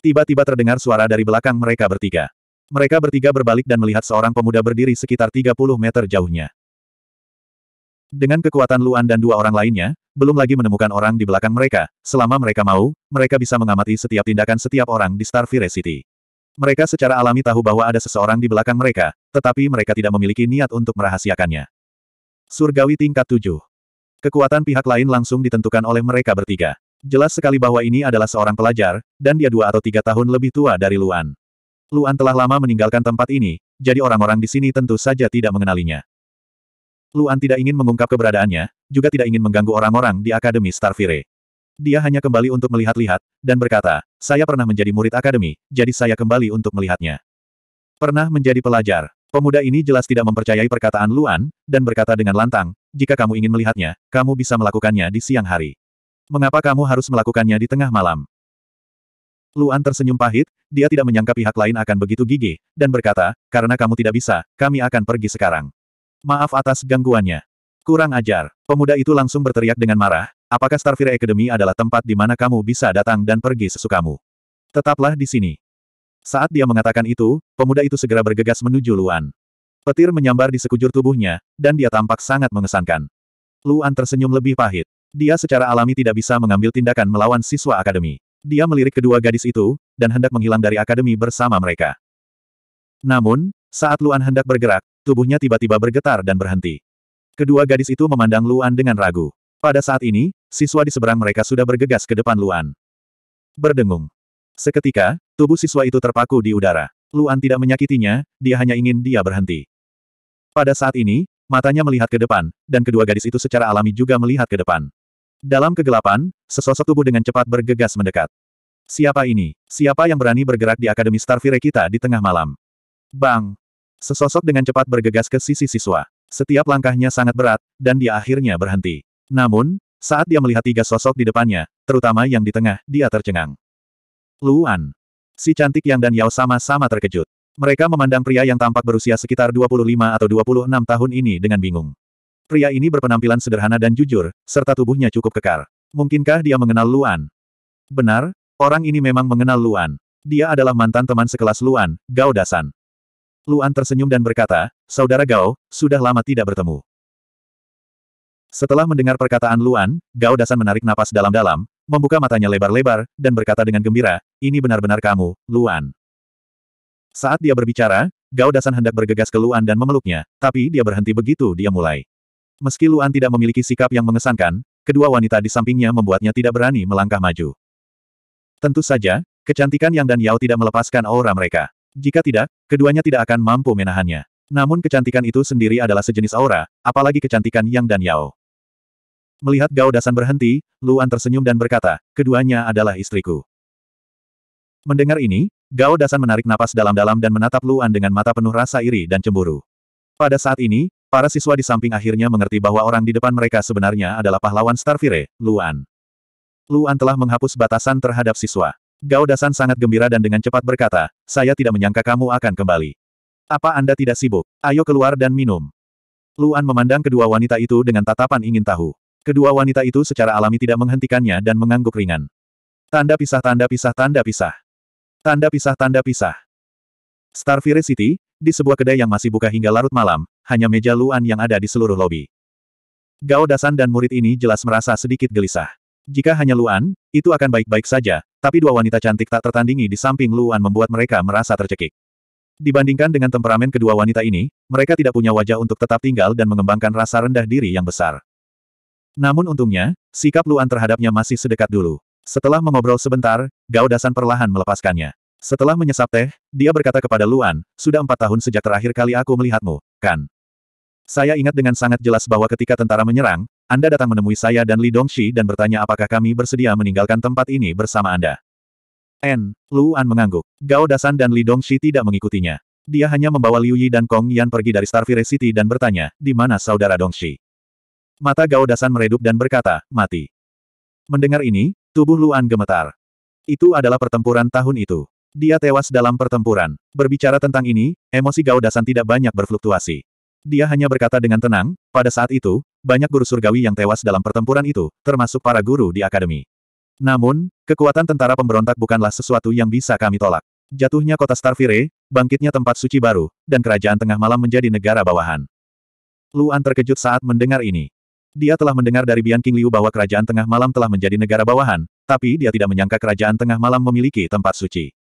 Tiba-tiba terdengar suara dari belakang mereka bertiga. Mereka bertiga berbalik dan melihat seorang pemuda berdiri sekitar 30 meter jauhnya. Dengan kekuatan Luan dan dua orang lainnya, belum lagi menemukan orang di belakang mereka, selama mereka mau, mereka bisa mengamati setiap tindakan setiap orang di Starfire City. Mereka secara alami tahu bahwa ada seseorang di belakang mereka, tetapi mereka tidak memiliki niat untuk merahasiakannya. Surgawi tingkat 7. Kekuatan pihak lain langsung ditentukan oleh mereka bertiga. Jelas sekali bahwa ini adalah seorang pelajar, dan dia dua atau tiga tahun lebih tua dari Luan. Luan telah lama meninggalkan tempat ini, jadi orang-orang di sini tentu saja tidak mengenalinya. Luan tidak ingin mengungkap keberadaannya, juga tidak ingin mengganggu orang-orang di Akademi Starfire dia hanya kembali untuk melihat-lihat, dan berkata, saya pernah menjadi murid akademi, jadi saya kembali untuk melihatnya. Pernah menjadi pelajar. Pemuda ini jelas tidak mempercayai perkataan Luan, dan berkata dengan lantang, jika kamu ingin melihatnya, kamu bisa melakukannya di siang hari. Mengapa kamu harus melakukannya di tengah malam? Luan tersenyum pahit, dia tidak menyangka pihak lain akan begitu gigih, dan berkata, karena kamu tidak bisa, kami akan pergi sekarang. Maaf atas gangguannya. Kurang ajar. Pemuda itu langsung berteriak dengan marah, Apakah Starfire Academy adalah tempat di mana kamu bisa datang dan pergi sesukamu? Tetaplah di sini. Saat dia mengatakan itu, pemuda itu segera bergegas menuju Luan. Petir menyambar di sekujur tubuhnya, dan dia tampak sangat mengesankan. Luan tersenyum lebih pahit. Dia secara alami tidak bisa mengambil tindakan melawan siswa akademi. Dia melirik kedua gadis itu, dan hendak menghilang dari akademi bersama mereka. Namun, saat Luan hendak bergerak, tubuhnya tiba-tiba bergetar dan berhenti. Kedua gadis itu memandang Luan dengan ragu. Pada saat ini, siswa di seberang mereka sudah bergegas ke depan Luan. Berdengung. Seketika, tubuh siswa itu terpaku di udara. Luan tidak menyakitinya, dia hanya ingin dia berhenti. Pada saat ini, matanya melihat ke depan, dan kedua gadis itu secara alami juga melihat ke depan. Dalam kegelapan, sesosok tubuh dengan cepat bergegas mendekat. Siapa ini? Siapa yang berani bergerak di Akademi Starfire kita di tengah malam? Bang! Sesosok dengan cepat bergegas ke sisi siswa. Setiap langkahnya sangat berat, dan dia akhirnya berhenti. Namun, saat dia melihat tiga sosok di depannya, terutama yang di tengah, dia tercengang. Luan. Si cantik Yang dan Yao sama-sama terkejut. Mereka memandang pria yang tampak berusia sekitar 25 atau 26 tahun ini dengan bingung. Pria ini berpenampilan sederhana dan jujur, serta tubuhnya cukup kekar. Mungkinkah dia mengenal Luan? Benar, orang ini memang mengenal Luan. Dia adalah mantan teman sekelas Luan, Gao Dasan. Luan tersenyum dan berkata, Saudara Gao, sudah lama tidak bertemu. Setelah mendengar perkataan Luan, Gao Dasan menarik napas dalam-dalam, membuka matanya lebar-lebar, dan berkata dengan gembira, ini benar-benar kamu, Luan. Saat dia berbicara, Gao Dasan hendak bergegas ke Luan dan memeluknya, tapi dia berhenti begitu dia mulai. Meski Luan tidak memiliki sikap yang mengesankan, kedua wanita di sampingnya membuatnya tidak berani melangkah maju. Tentu saja, kecantikan Yang dan Yao tidak melepaskan aura mereka. Jika tidak, keduanya tidak akan mampu menahannya. Namun kecantikan itu sendiri adalah sejenis aura, apalagi kecantikan Yang dan Yao. Melihat Gao Dasan berhenti, Luan tersenyum dan berkata, keduanya adalah istriku. Mendengar ini, Gao Dasan menarik napas dalam-dalam dan menatap Luan dengan mata penuh rasa iri dan cemburu. Pada saat ini, para siswa di samping akhirnya mengerti bahwa orang di depan mereka sebenarnya adalah pahlawan Starfire, Luan. Luan telah menghapus batasan terhadap siswa. Gao Dasan sangat gembira dan dengan cepat berkata, saya tidak menyangka kamu akan kembali. Apa Anda tidak sibuk? Ayo keluar dan minum. Luan memandang kedua wanita itu dengan tatapan ingin tahu. Kedua wanita itu secara alami tidak menghentikannya dan mengangguk ringan. Tanda pisah tanda pisah tanda pisah. Tanda pisah tanda pisah. Starfire City, di sebuah kedai yang masih buka hingga larut malam, hanya meja Luan yang ada di seluruh lobi. Gao Dasan dan murid ini jelas merasa sedikit gelisah. Jika hanya Luan, itu akan baik-baik saja, tapi dua wanita cantik tak tertandingi di samping Luan membuat mereka merasa tercekik. Dibandingkan dengan temperamen kedua wanita ini, mereka tidak punya wajah untuk tetap tinggal dan mengembangkan rasa rendah diri yang besar. Namun untungnya, sikap Luan terhadapnya masih sedekat dulu. Setelah mengobrol sebentar, Gao Dasan perlahan melepaskannya. Setelah menyesap teh, dia berkata kepada Luan, sudah empat tahun sejak terakhir kali aku melihatmu, kan? Saya ingat dengan sangat jelas bahwa ketika tentara menyerang, Anda datang menemui saya dan Li Dongxi dan bertanya apakah kami bersedia meninggalkan tempat ini bersama Anda. N. Luan mengangguk. Gao Dasan dan Li Dongxi tidak mengikutinya. Dia hanya membawa Liu Yi dan Kong Yan pergi dari Starfire City dan bertanya, di mana saudara Dongxi? Mata Gao Dasan meredup dan berkata, mati. Mendengar ini, tubuh Luan gemetar. Itu adalah pertempuran tahun itu. Dia tewas dalam pertempuran. Berbicara tentang ini, emosi Gao Dasan tidak banyak berfluktuasi. Dia hanya berkata dengan tenang, pada saat itu, banyak guru surgawi yang tewas dalam pertempuran itu, termasuk para guru di akademi. Namun, kekuatan tentara pemberontak bukanlah sesuatu yang bisa kami tolak. Jatuhnya kota Starfire, bangkitnya tempat suci baru, dan kerajaan tengah malam menjadi negara bawahan. Luan terkejut saat mendengar ini. Dia telah mendengar dari Bian King Liu bahwa kerajaan tengah malam telah menjadi negara bawahan, tapi dia tidak menyangka kerajaan tengah malam memiliki tempat suci.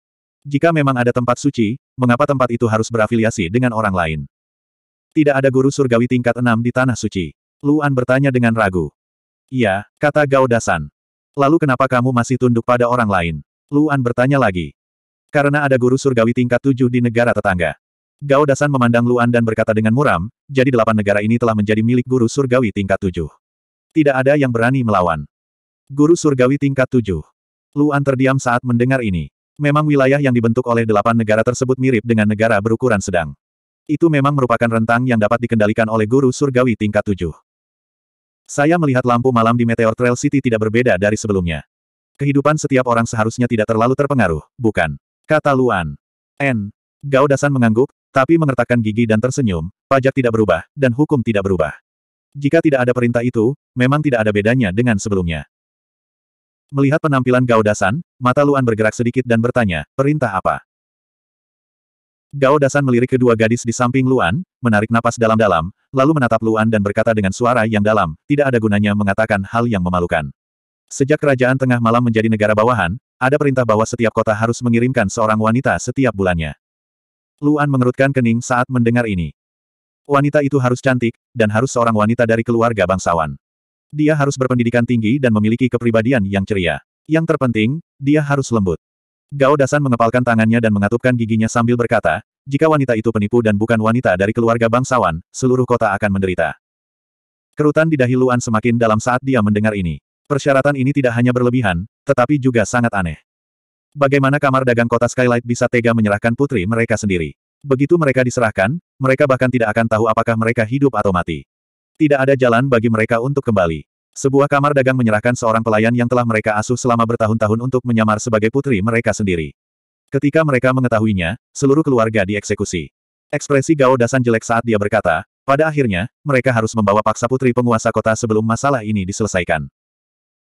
Jika memang ada tempat suci, mengapa tempat itu harus berafiliasi dengan orang lain? Tidak ada guru surgawi tingkat enam di tanah suci. Luan bertanya dengan ragu. Iya, kata Gao Dasan. Lalu kenapa kamu masih tunduk pada orang lain? Luan bertanya lagi. Karena ada guru surgawi tingkat tujuh di negara tetangga. Gao Dasan memandang Luan dan berkata dengan muram, jadi delapan negara ini telah menjadi milik guru surgawi tingkat tujuh. Tidak ada yang berani melawan. Guru surgawi tingkat tujuh. Luan terdiam saat mendengar ini. Memang wilayah yang dibentuk oleh delapan negara tersebut mirip dengan negara berukuran sedang. Itu memang merupakan rentang yang dapat dikendalikan oleh guru surgawi tingkat tujuh. Saya melihat lampu malam di Meteor Trail City tidak berbeda dari sebelumnya. Kehidupan setiap orang seharusnya tidak terlalu terpengaruh, bukan? Kata Luan. N. Gaudasan mengangguk, tapi mengertakkan gigi dan tersenyum, pajak tidak berubah, dan hukum tidak berubah. Jika tidak ada perintah itu, memang tidak ada bedanya dengan sebelumnya. Melihat penampilan Gao Dasan, mata Luan bergerak sedikit dan bertanya, perintah apa? Gao Dasan melirik kedua gadis di samping Luan, menarik napas dalam-dalam, lalu menatap Luan dan berkata dengan suara yang dalam, tidak ada gunanya mengatakan hal yang memalukan. Sejak kerajaan tengah malam menjadi negara bawahan, ada perintah bahwa setiap kota harus mengirimkan seorang wanita setiap bulannya. Luan mengerutkan kening saat mendengar ini. Wanita itu harus cantik, dan harus seorang wanita dari keluarga bangsawan. Dia harus berpendidikan tinggi dan memiliki kepribadian yang ceria. Yang terpenting, dia harus lembut. Gao Dasan mengepalkan tangannya dan mengatupkan giginya sambil berkata, jika wanita itu penipu dan bukan wanita dari keluarga bangsawan, seluruh kota akan menderita. Kerutan di dahi Luan semakin dalam saat dia mendengar ini. Persyaratan ini tidak hanya berlebihan, tetapi juga sangat aneh. Bagaimana kamar dagang kota Skylight bisa tega menyerahkan putri mereka sendiri? Begitu mereka diserahkan, mereka bahkan tidak akan tahu apakah mereka hidup atau mati. Tidak ada jalan bagi mereka untuk kembali. Sebuah kamar dagang menyerahkan seorang pelayan yang telah mereka asuh selama bertahun-tahun untuk menyamar sebagai putri mereka sendiri. Ketika mereka mengetahuinya, seluruh keluarga dieksekusi. Ekspresi Gao Dasan jelek saat dia berkata, pada akhirnya, mereka harus membawa paksa putri penguasa kota sebelum masalah ini diselesaikan.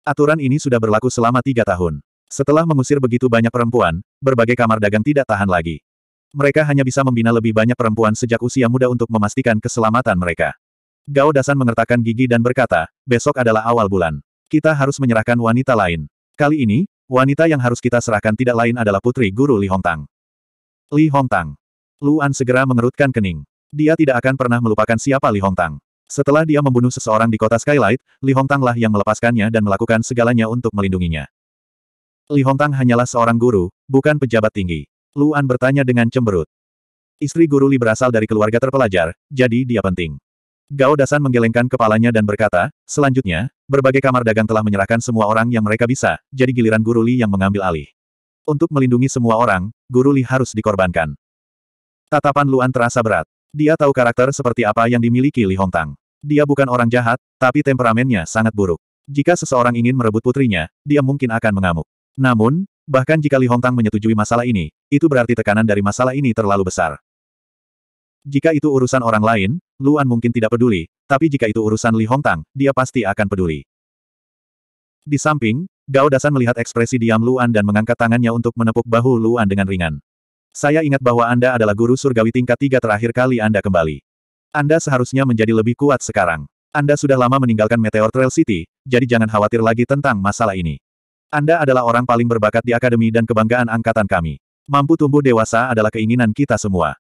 Aturan ini sudah berlaku selama tiga tahun. Setelah mengusir begitu banyak perempuan, berbagai kamar dagang tidak tahan lagi. Mereka hanya bisa membina lebih banyak perempuan sejak usia muda untuk memastikan keselamatan mereka. Gao Dasan mengertakkan gigi dan berkata, besok adalah awal bulan. Kita harus menyerahkan wanita lain. Kali ini, wanita yang harus kita serahkan tidak lain adalah putri guru Li Hongtang. Li Hongtang. Luan segera mengerutkan kening. Dia tidak akan pernah melupakan siapa Li Hongtang. Setelah dia membunuh seseorang di kota Skylight, Li Hongtanglah yang melepaskannya dan melakukan segalanya untuk melindunginya. Li Hongtang hanyalah seorang guru, bukan pejabat tinggi. Luan bertanya dengan cemberut. Istri guru Li berasal dari keluarga terpelajar, jadi dia penting. Gao Dasan menggelengkan kepalanya dan berkata, selanjutnya, berbagai kamar dagang telah menyerahkan semua orang yang mereka bisa, jadi giliran guru Li yang mengambil alih. Untuk melindungi semua orang, guru Li harus dikorbankan. Tatapan Luan terasa berat. Dia tahu karakter seperti apa yang dimiliki Li Hongtang. Dia bukan orang jahat, tapi temperamennya sangat buruk. Jika seseorang ingin merebut putrinya, dia mungkin akan mengamuk. Namun, bahkan jika Li Hongtang menyetujui masalah ini, itu berarti tekanan dari masalah ini terlalu besar. Jika itu urusan orang lain, Luan mungkin tidak peduli, tapi jika itu urusan Li Hongtang, dia pasti akan peduli. Di samping, Gao Dasan melihat ekspresi diam Luan dan mengangkat tangannya untuk menepuk bahu Luan dengan ringan. Saya ingat bahwa Anda adalah guru surgawi tingkat tiga terakhir kali Anda kembali. Anda seharusnya menjadi lebih kuat sekarang. Anda sudah lama meninggalkan Meteor Trail City, jadi jangan khawatir lagi tentang masalah ini. Anda adalah orang paling berbakat di akademi dan kebanggaan angkatan kami. Mampu tumbuh dewasa adalah keinginan kita semua.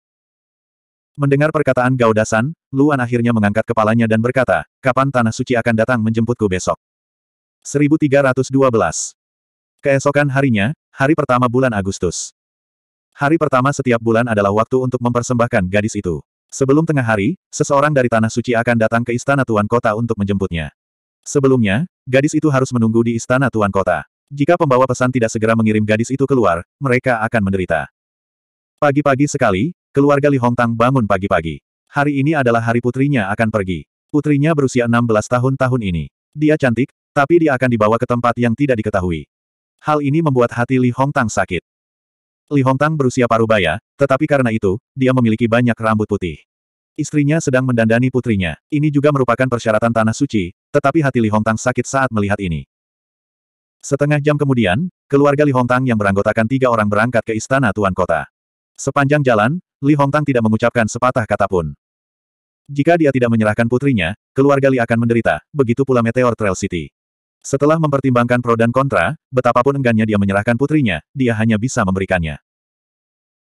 Mendengar perkataan Gaudasan, Luan akhirnya mengangkat kepalanya dan berkata, kapan Tanah Suci akan datang menjemputku besok? 1312 Keesokan harinya, hari pertama bulan Agustus. Hari pertama setiap bulan adalah waktu untuk mempersembahkan gadis itu. Sebelum tengah hari, seseorang dari Tanah Suci akan datang ke Istana Tuan Kota untuk menjemputnya. Sebelumnya, gadis itu harus menunggu di Istana Tuan Kota. Jika pembawa pesan tidak segera mengirim gadis itu keluar, mereka akan menderita. Pagi-pagi sekali, keluarga Li Hongtang bangun pagi-pagi. Hari ini adalah hari putrinya akan pergi. Putrinya berusia 16 tahun tahun ini. Dia cantik, tapi dia akan dibawa ke tempat yang tidak diketahui. Hal ini membuat hati Li Hongtang sakit. Li Hongtang berusia parubaya, tetapi karena itu, dia memiliki banyak rambut putih. Istrinya sedang mendandani putrinya. Ini juga merupakan persyaratan tanah suci, tetapi hati Li Hongtang sakit saat melihat ini. Setengah jam kemudian, keluarga Li Hongtang yang beranggotakan tiga orang berangkat ke istana Tuan Kota. Sepanjang jalan, Li Hongtang tidak mengucapkan sepatah kata pun. Jika dia tidak menyerahkan putrinya, keluarga Li akan menderita, begitu pula Meteor Trail City. Setelah mempertimbangkan pro dan kontra, betapapun enggannya dia menyerahkan putrinya, dia hanya bisa memberikannya.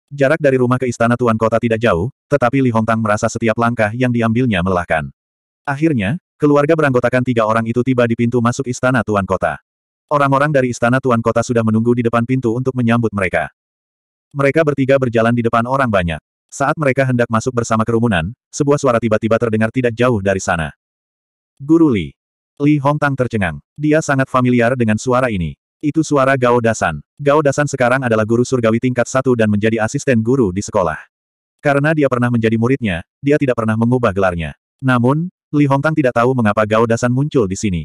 Jarak dari rumah ke istana Tuan Kota tidak jauh, tetapi Li Hongtang merasa setiap langkah yang diambilnya melelahkan. Akhirnya, keluarga beranggotakan tiga orang itu tiba di pintu masuk istana Tuan Kota. Orang-orang dari istana tuan kota sudah menunggu di depan pintu untuk menyambut mereka. Mereka bertiga berjalan di depan orang banyak. Saat mereka hendak masuk bersama kerumunan, sebuah suara tiba-tiba terdengar tidak jauh dari sana. Guru Li. Li Hongtang tercengang. Dia sangat familiar dengan suara ini. Itu suara Gao Dasan. Gao Dasan sekarang adalah guru surgawi tingkat satu dan menjadi asisten guru di sekolah. Karena dia pernah menjadi muridnya, dia tidak pernah mengubah gelarnya. Namun, Li Hongtang tidak tahu mengapa Gao Dasan muncul di sini.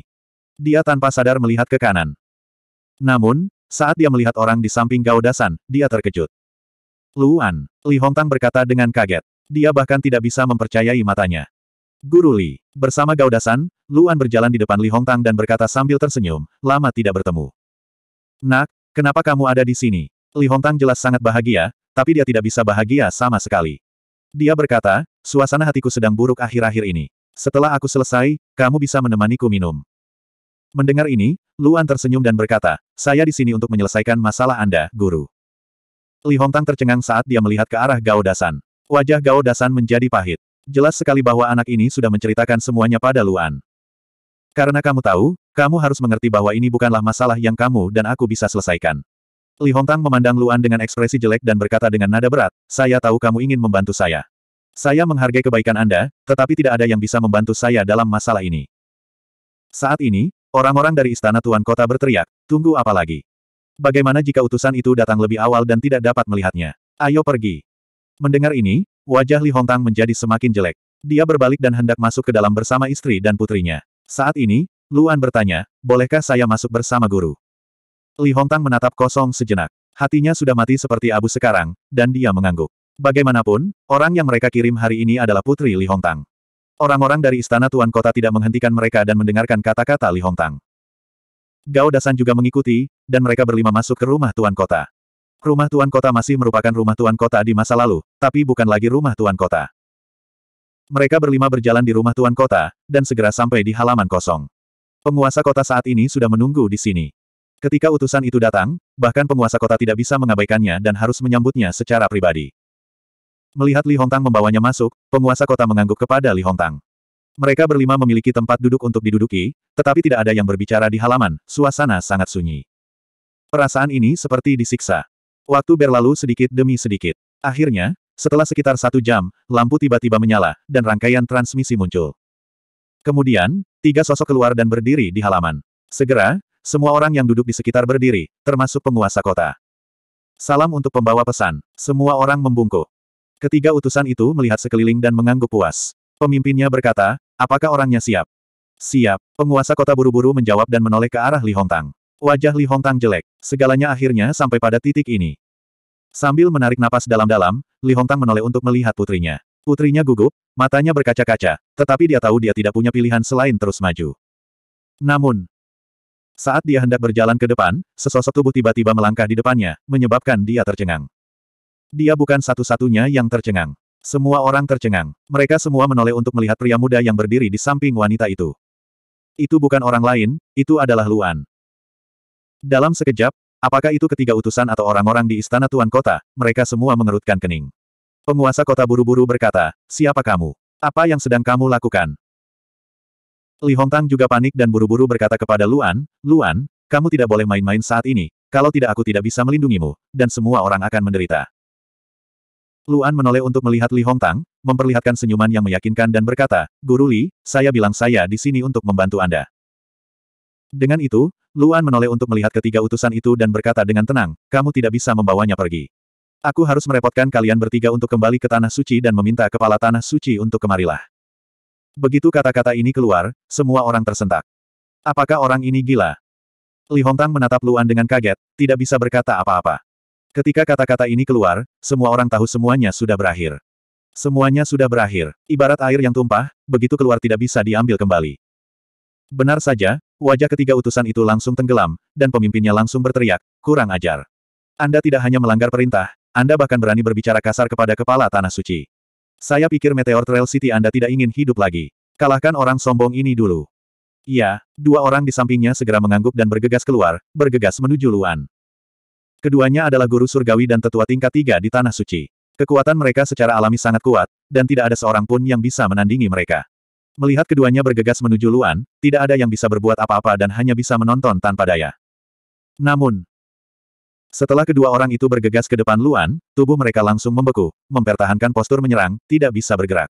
Dia tanpa sadar melihat ke kanan. Namun, saat dia melihat orang di samping Gaudasan, dia terkejut. Luan, Li Hongtang berkata dengan kaget. Dia bahkan tidak bisa mempercayai matanya. Guru Li, bersama Gaudasan, Luan berjalan di depan Li Hongtang dan berkata sambil tersenyum, lama tidak bertemu. Nak, kenapa kamu ada di sini? Li Hongtang jelas sangat bahagia, tapi dia tidak bisa bahagia sama sekali. Dia berkata, suasana hatiku sedang buruk akhir-akhir ini. Setelah aku selesai, kamu bisa menemaniku minum. Mendengar ini, Luan tersenyum dan berkata, saya di sini untuk menyelesaikan masalah Anda, guru. Li Hongtang tercengang saat dia melihat ke arah Gao Dasan. Wajah Gao Dasan menjadi pahit. Jelas sekali bahwa anak ini sudah menceritakan semuanya pada Luan. Karena kamu tahu, kamu harus mengerti bahwa ini bukanlah masalah yang kamu dan aku bisa selesaikan. Li Hongtang memandang Luan dengan ekspresi jelek dan berkata dengan nada berat, saya tahu kamu ingin membantu saya. Saya menghargai kebaikan Anda, tetapi tidak ada yang bisa membantu saya dalam masalah ini. Saat ini, Orang-orang dari istana tuan kota berteriak, tunggu apa lagi? Bagaimana jika utusan itu datang lebih awal dan tidak dapat melihatnya? Ayo pergi. Mendengar ini, wajah Li Hongtang menjadi semakin jelek. Dia berbalik dan hendak masuk ke dalam bersama istri dan putrinya. Saat ini, Luan bertanya, bolehkah saya masuk bersama guru? Li Hongtang menatap kosong sejenak. Hatinya sudah mati seperti abu sekarang, dan dia mengangguk. Bagaimanapun, orang yang mereka kirim hari ini adalah putri Li Hongtang. Orang-orang dari istana Tuan Kota tidak menghentikan mereka dan mendengarkan kata-kata Li Hongtang. Gao Dasan juga mengikuti, dan mereka berlima masuk ke rumah Tuan Kota. Rumah Tuan Kota masih merupakan rumah Tuan Kota di masa lalu, tapi bukan lagi rumah Tuan Kota. Mereka berlima berjalan di rumah Tuan Kota, dan segera sampai di halaman kosong. Penguasa kota saat ini sudah menunggu di sini. Ketika utusan itu datang, bahkan penguasa kota tidak bisa mengabaikannya dan harus menyambutnya secara pribadi. Melihat Li Hongtang membawanya masuk, penguasa kota mengangguk kepada Li Hongtang. Mereka berlima memiliki tempat duduk untuk diduduki, tetapi tidak ada yang berbicara di halaman, suasana sangat sunyi. Perasaan ini seperti disiksa. Waktu berlalu sedikit demi sedikit. Akhirnya, setelah sekitar satu jam, lampu tiba-tiba menyala, dan rangkaian transmisi muncul. Kemudian, tiga sosok keluar dan berdiri di halaman. Segera, semua orang yang duduk di sekitar berdiri, termasuk penguasa kota. Salam untuk pembawa pesan. Semua orang membungkuk. Ketiga utusan itu melihat sekeliling dan mengangguk puas. Pemimpinnya berkata, apakah orangnya siap? Siap, penguasa kota buru-buru menjawab dan menoleh ke arah Li Hongtang. Wajah Li Hongtang jelek, segalanya akhirnya sampai pada titik ini. Sambil menarik napas dalam-dalam, Li Hongtang menoleh untuk melihat putrinya. Putrinya gugup, matanya berkaca-kaca, tetapi dia tahu dia tidak punya pilihan selain terus maju. Namun, saat dia hendak berjalan ke depan, sesosok tubuh tiba-tiba melangkah di depannya, menyebabkan dia tercengang. Dia bukan satu-satunya yang tercengang. Semua orang tercengang. Mereka semua menoleh untuk melihat pria muda yang berdiri di samping wanita itu. Itu bukan orang lain, itu adalah Luan. Dalam sekejap, apakah itu ketiga utusan atau orang-orang di istana tuan kota, mereka semua mengerutkan kening. Penguasa kota buru-buru berkata, siapa kamu? Apa yang sedang kamu lakukan? Li Hongtang juga panik dan buru-buru berkata kepada Luan, Luan, kamu tidak boleh main-main saat ini, kalau tidak aku tidak bisa melindungimu, dan semua orang akan menderita. Luan menoleh untuk melihat Li Hongtang, memperlihatkan senyuman yang meyakinkan dan berkata, Guru Li, saya bilang saya di sini untuk membantu Anda. Dengan itu, Luan menoleh untuk melihat ketiga utusan itu dan berkata dengan tenang, kamu tidak bisa membawanya pergi. Aku harus merepotkan kalian bertiga untuk kembali ke Tanah Suci dan meminta kepala Tanah Suci untuk kemarilah. Begitu kata-kata ini keluar, semua orang tersentak. Apakah orang ini gila? Li Hongtang menatap Luan dengan kaget, tidak bisa berkata apa-apa. Ketika kata-kata ini keluar, semua orang tahu semuanya sudah berakhir. Semuanya sudah berakhir. Ibarat air yang tumpah, begitu keluar tidak bisa diambil kembali. Benar saja, wajah ketiga utusan itu langsung tenggelam, dan pemimpinnya langsung berteriak, kurang ajar. Anda tidak hanya melanggar perintah, Anda bahkan berani berbicara kasar kepada kepala Tanah Suci. Saya pikir Meteor Trail City Anda tidak ingin hidup lagi. Kalahkan orang sombong ini dulu. Iya, dua orang di sampingnya segera mengangguk dan bergegas keluar, bergegas menuju Luan. Keduanya adalah guru surgawi dan tetua tingkat tiga di Tanah Suci. Kekuatan mereka secara alami sangat kuat, dan tidak ada seorang pun yang bisa menandingi mereka. Melihat keduanya bergegas menuju Luan, tidak ada yang bisa berbuat apa-apa dan hanya bisa menonton tanpa daya. Namun, setelah kedua orang itu bergegas ke depan Luan, tubuh mereka langsung membeku, mempertahankan postur menyerang, tidak bisa bergerak.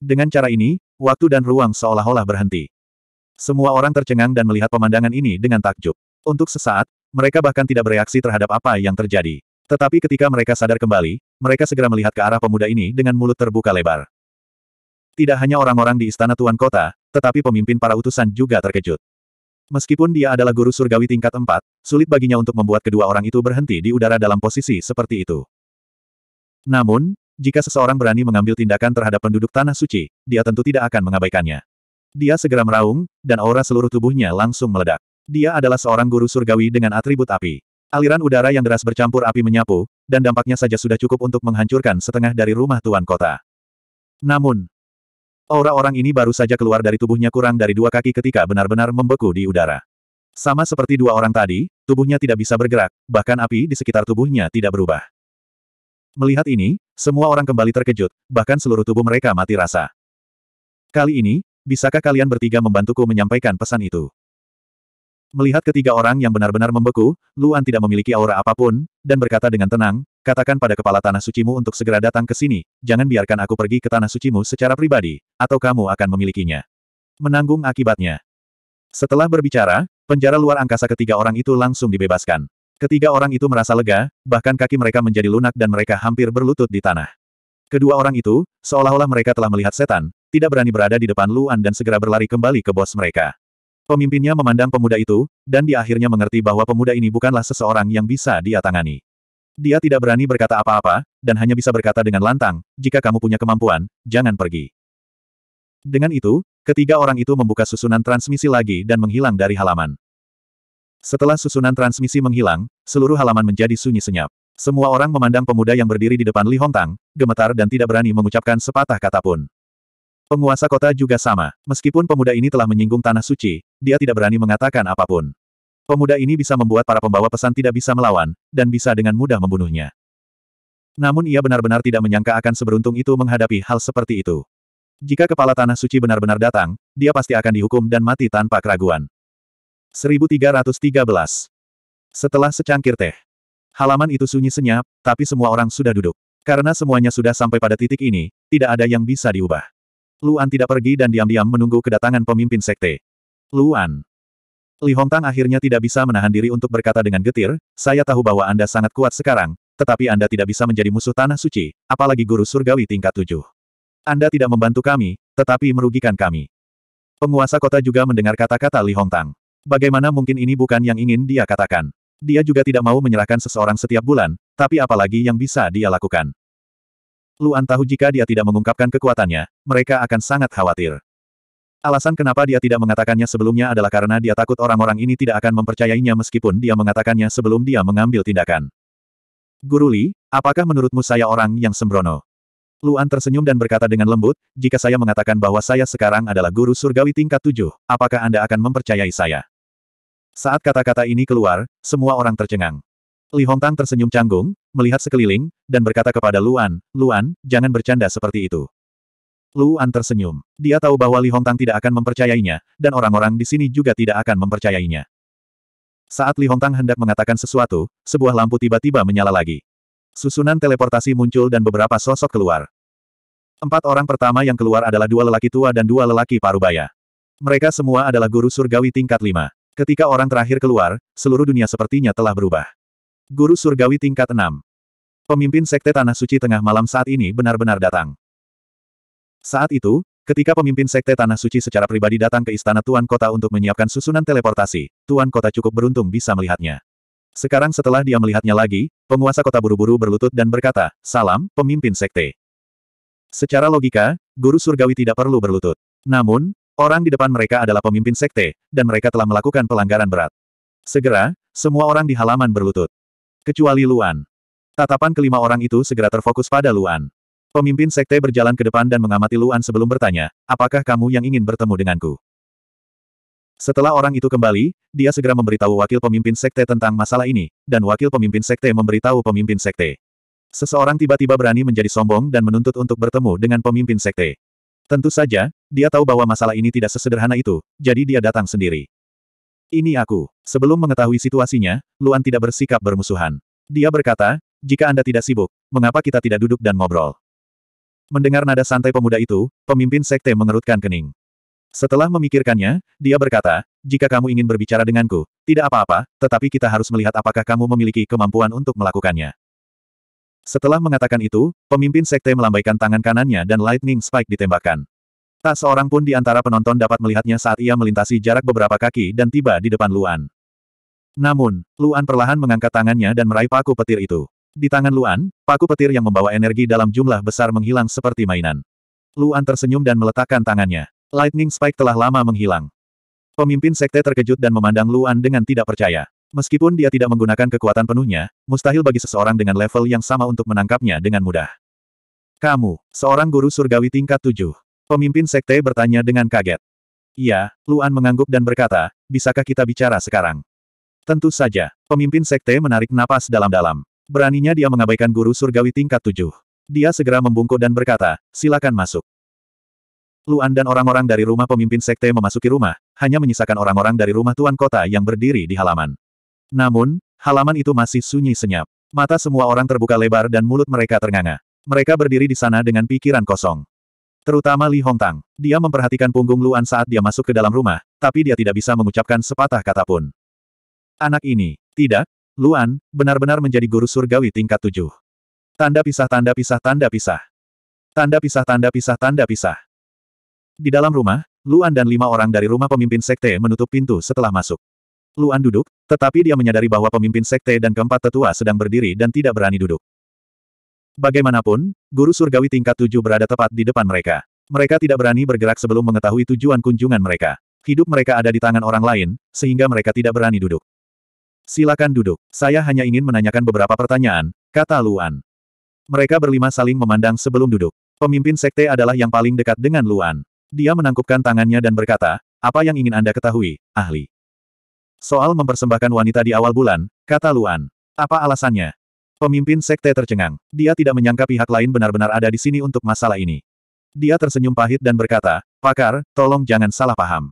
Dengan cara ini, waktu dan ruang seolah-olah berhenti. Semua orang tercengang dan melihat pemandangan ini dengan takjub. Untuk sesaat, mereka bahkan tidak bereaksi terhadap apa yang terjadi. Tetapi ketika mereka sadar kembali, mereka segera melihat ke arah pemuda ini dengan mulut terbuka lebar. Tidak hanya orang-orang di istana tuan kota, tetapi pemimpin para utusan juga terkejut. Meskipun dia adalah guru surgawi tingkat 4, sulit baginya untuk membuat kedua orang itu berhenti di udara dalam posisi seperti itu. Namun, jika seseorang berani mengambil tindakan terhadap penduduk Tanah Suci, dia tentu tidak akan mengabaikannya. Dia segera meraung, dan aura seluruh tubuhnya langsung meledak. Dia adalah seorang guru surgawi dengan atribut api. Aliran udara yang deras bercampur api menyapu, dan dampaknya saja sudah cukup untuk menghancurkan setengah dari rumah tuan kota. Namun, aura orang ini baru saja keluar dari tubuhnya kurang dari dua kaki ketika benar-benar membeku di udara. Sama seperti dua orang tadi, tubuhnya tidak bisa bergerak, bahkan api di sekitar tubuhnya tidak berubah. Melihat ini, semua orang kembali terkejut, bahkan seluruh tubuh mereka mati rasa. Kali ini, bisakah kalian bertiga membantuku menyampaikan pesan itu? Melihat ketiga orang yang benar-benar membeku, Luan tidak memiliki aura apapun, dan berkata dengan tenang, katakan pada kepala tanah sucimu untuk segera datang ke sini, jangan biarkan aku pergi ke tanah sucimu secara pribadi, atau kamu akan memilikinya. Menanggung akibatnya. Setelah berbicara, penjara luar angkasa ketiga orang itu langsung dibebaskan. Ketiga orang itu merasa lega, bahkan kaki mereka menjadi lunak dan mereka hampir berlutut di tanah. Kedua orang itu, seolah-olah mereka telah melihat setan, tidak berani berada di depan Luan dan segera berlari kembali ke bos mereka. Pemimpinnya memandang pemuda itu, dan dia akhirnya mengerti bahwa pemuda ini bukanlah seseorang yang bisa dia tangani. Dia tidak berani berkata apa-apa, dan hanya bisa berkata dengan lantang, jika kamu punya kemampuan, jangan pergi. Dengan itu, ketiga orang itu membuka susunan transmisi lagi dan menghilang dari halaman. Setelah susunan transmisi menghilang, seluruh halaman menjadi sunyi senyap. Semua orang memandang pemuda yang berdiri di depan Li Hongtang, gemetar dan tidak berani mengucapkan sepatah kata pun. Penguasa kota juga sama. Meskipun pemuda ini telah menyinggung tanah suci, dia tidak berani mengatakan apapun. Pemuda ini bisa membuat para pembawa pesan tidak bisa melawan, dan bisa dengan mudah membunuhnya. Namun ia benar-benar tidak menyangka akan seberuntung itu menghadapi hal seperti itu. Jika kepala tanah suci benar-benar datang, dia pasti akan dihukum dan mati tanpa keraguan. 1313 Setelah secangkir teh, halaman itu sunyi senyap, tapi semua orang sudah duduk. Karena semuanya sudah sampai pada titik ini, tidak ada yang bisa diubah. Luan tidak pergi dan diam-diam menunggu kedatangan pemimpin sekte. Luan. Li Hongtang akhirnya tidak bisa menahan diri untuk berkata dengan getir, saya tahu bahwa Anda sangat kuat sekarang, tetapi Anda tidak bisa menjadi musuh tanah suci, apalagi guru surgawi tingkat tujuh. Anda tidak membantu kami, tetapi merugikan kami. Penguasa kota juga mendengar kata-kata Li Hongtang. Bagaimana mungkin ini bukan yang ingin dia katakan? Dia juga tidak mau menyerahkan seseorang setiap bulan, tapi apalagi yang bisa dia lakukan. Luan tahu jika dia tidak mengungkapkan kekuatannya, mereka akan sangat khawatir. Alasan kenapa dia tidak mengatakannya sebelumnya adalah karena dia takut orang-orang ini tidak akan mempercayainya meskipun dia mengatakannya sebelum dia mengambil tindakan. Guru Li, apakah menurutmu saya orang yang sembrono? Luan tersenyum dan berkata dengan lembut, jika saya mengatakan bahwa saya sekarang adalah guru surgawi tingkat tujuh, apakah Anda akan mempercayai saya? Saat kata-kata ini keluar, semua orang tercengang. Li Hongtang tersenyum canggung, melihat sekeliling, dan berkata kepada Luan, Luan, jangan bercanda seperti itu. Luan tersenyum. Dia tahu bahwa Li Hongtang tidak akan mempercayainya, dan orang-orang di sini juga tidak akan mempercayainya. Saat Li Hongtang hendak mengatakan sesuatu, sebuah lampu tiba-tiba menyala lagi. Susunan teleportasi muncul dan beberapa sosok keluar. Empat orang pertama yang keluar adalah dua lelaki tua dan dua lelaki parubaya. Mereka semua adalah guru surgawi tingkat lima. Ketika orang terakhir keluar, seluruh dunia sepertinya telah berubah. Guru Surgawi tingkat 6. Pemimpin Sekte Tanah Suci Tengah Malam saat ini benar-benar datang. Saat itu, ketika pemimpin Sekte Tanah Suci secara pribadi datang ke Istana Tuan Kota untuk menyiapkan susunan teleportasi, Tuan Kota cukup beruntung bisa melihatnya. Sekarang setelah dia melihatnya lagi, penguasa kota buru-buru berlutut dan berkata, Salam, pemimpin Sekte. Secara logika, Guru Surgawi tidak perlu berlutut. Namun, orang di depan mereka adalah pemimpin Sekte, dan mereka telah melakukan pelanggaran berat. Segera, semua orang di halaman berlutut. Kecuali Luan. Tatapan kelima orang itu segera terfokus pada Luan. Pemimpin sekte berjalan ke depan dan mengamati Luan sebelum bertanya, apakah kamu yang ingin bertemu denganku? Setelah orang itu kembali, dia segera memberitahu wakil pemimpin sekte tentang masalah ini, dan wakil pemimpin sekte memberitahu pemimpin sekte. Seseorang tiba-tiba berani menjadi sombong dan menuntut untuk bertemu dengan pemimpin sekte. Tentu saja, dia tahu bahwa masalah ini tidak sesederhana itu, jadi dia datang sendiri. Ini aku. Sebelum mengetahui situasinya, Luan tidak bersikap bermusuhan. Dia berkata, jika Anda tidak sibuk, mengapa kita tidak duduk dan ngobrol? Mendengar nada santai pemuda itu, pemimpin sekte mengerutkan kening. Setelah memikirkannya, dia berkata, jika kamu ingin berbicara denganku, tidak apa-apa, tetapi kita harus melihat apakah kamu memiliki kemampuan untuk melakukannya. Setelah mengatakan itu, pemimpin sekte melambaikan tangan kanannya dan lightning spike ditembakkan. Tak seorang pun di antara penonton dapat melihatnya saat ia melintasi jarak beberapa kaki dan tiba di depan Luan. Namun, Luan perlahan mengangkat tangannya dan meraih paku petir itu. Di tangan Luan, paku petir yang membawa energi dalam jumlah besar menghilang seperti mainan. Luan tersenyum dan meletakkan tangannya. Lightning Spike telah lama menghilang. Pemimpin sekte terkejut dan memandang Luan dengan tidak percaya. Meskipun dia tidak menggunakan kekuatan penuhnya, mustahil bagi seseorang dengan level yang sama untuk menangkapnya dengan mudah. Kamu, seorang guru surgawi tingkat tujuh. Pemimpin sekte bertanya dengan kaget. Iya, Luan mengangguk dan berkata, bisakah kita bicara sekarang? Tentu saja, pemimpin sekte menarik napas dalam-dalam. Beraninya dia mengabaikan guru surgawi tingkat tujuh. Dia segera membungkuk dan berkata, silakan masuk. Luan dan orang-orang dari rumah pemimpin sekte memasuki rumah, hanya menyisakan orang-orang dari rumah tuan kota yang berdiri di halaman. Namun, halaman itu masih sunyi senyap. Mata semua orang terbuka lebar dan mulut mereka ternganga. Mereka berdiri di sana dengan pikiran kosong. Terutama Li Hongtang. Dia memperhatikan punggung Luan saat dia masuk ke dalam rumah, tapi dia tidak bisa mengucapkan sepatah kata pun. Anak ini, tidak, Luan, benar-benar menjadi guru surgawi tingkat tujuh. Tanda pisah tanda pisah tanda pisah. Tanda pisah tanda pisah tanda pisah. Di dalam rumah, Luan dan lima orang dari rumah pemimpin sekte menutup pintu setelah masuk. Luan duduk, tetapi dia menyadari bahwa pemimpin sekte dan keempat tetua sedang berdiri dan tidak berani duduk. Bagaimanapun, guru surgawi tingkat tujuh berada tepat di depan mereka. Mereka tidak berani bergerak sebelum mengetahui tujuan kunjungan mereka. Hidup mereka ada di tangan orang lain, sehingga mereka tidak berani duduk. Silakan duduk. Saya hanya ingin menanyakan beberapa pertanyaan, kata Luan. Mereka berlima saling memandang sebelum duduk. Pemimpin sekte adalah yang paling dekat dengan Luan. Dia menangkupkan tangannya dan berkata, apa yang ingin Anda ketahui, ahli? Soal mempersembahkan wanita di awal bulan, kata Luan. Apa alasannya? Pemimpin sekte tercengang. Dia tidak menyangka pihak lain benar-benar ada di sini untuk masalah ini. Dia tersenyum pahit dan berkata, Pakar, tolong jangan salah paham.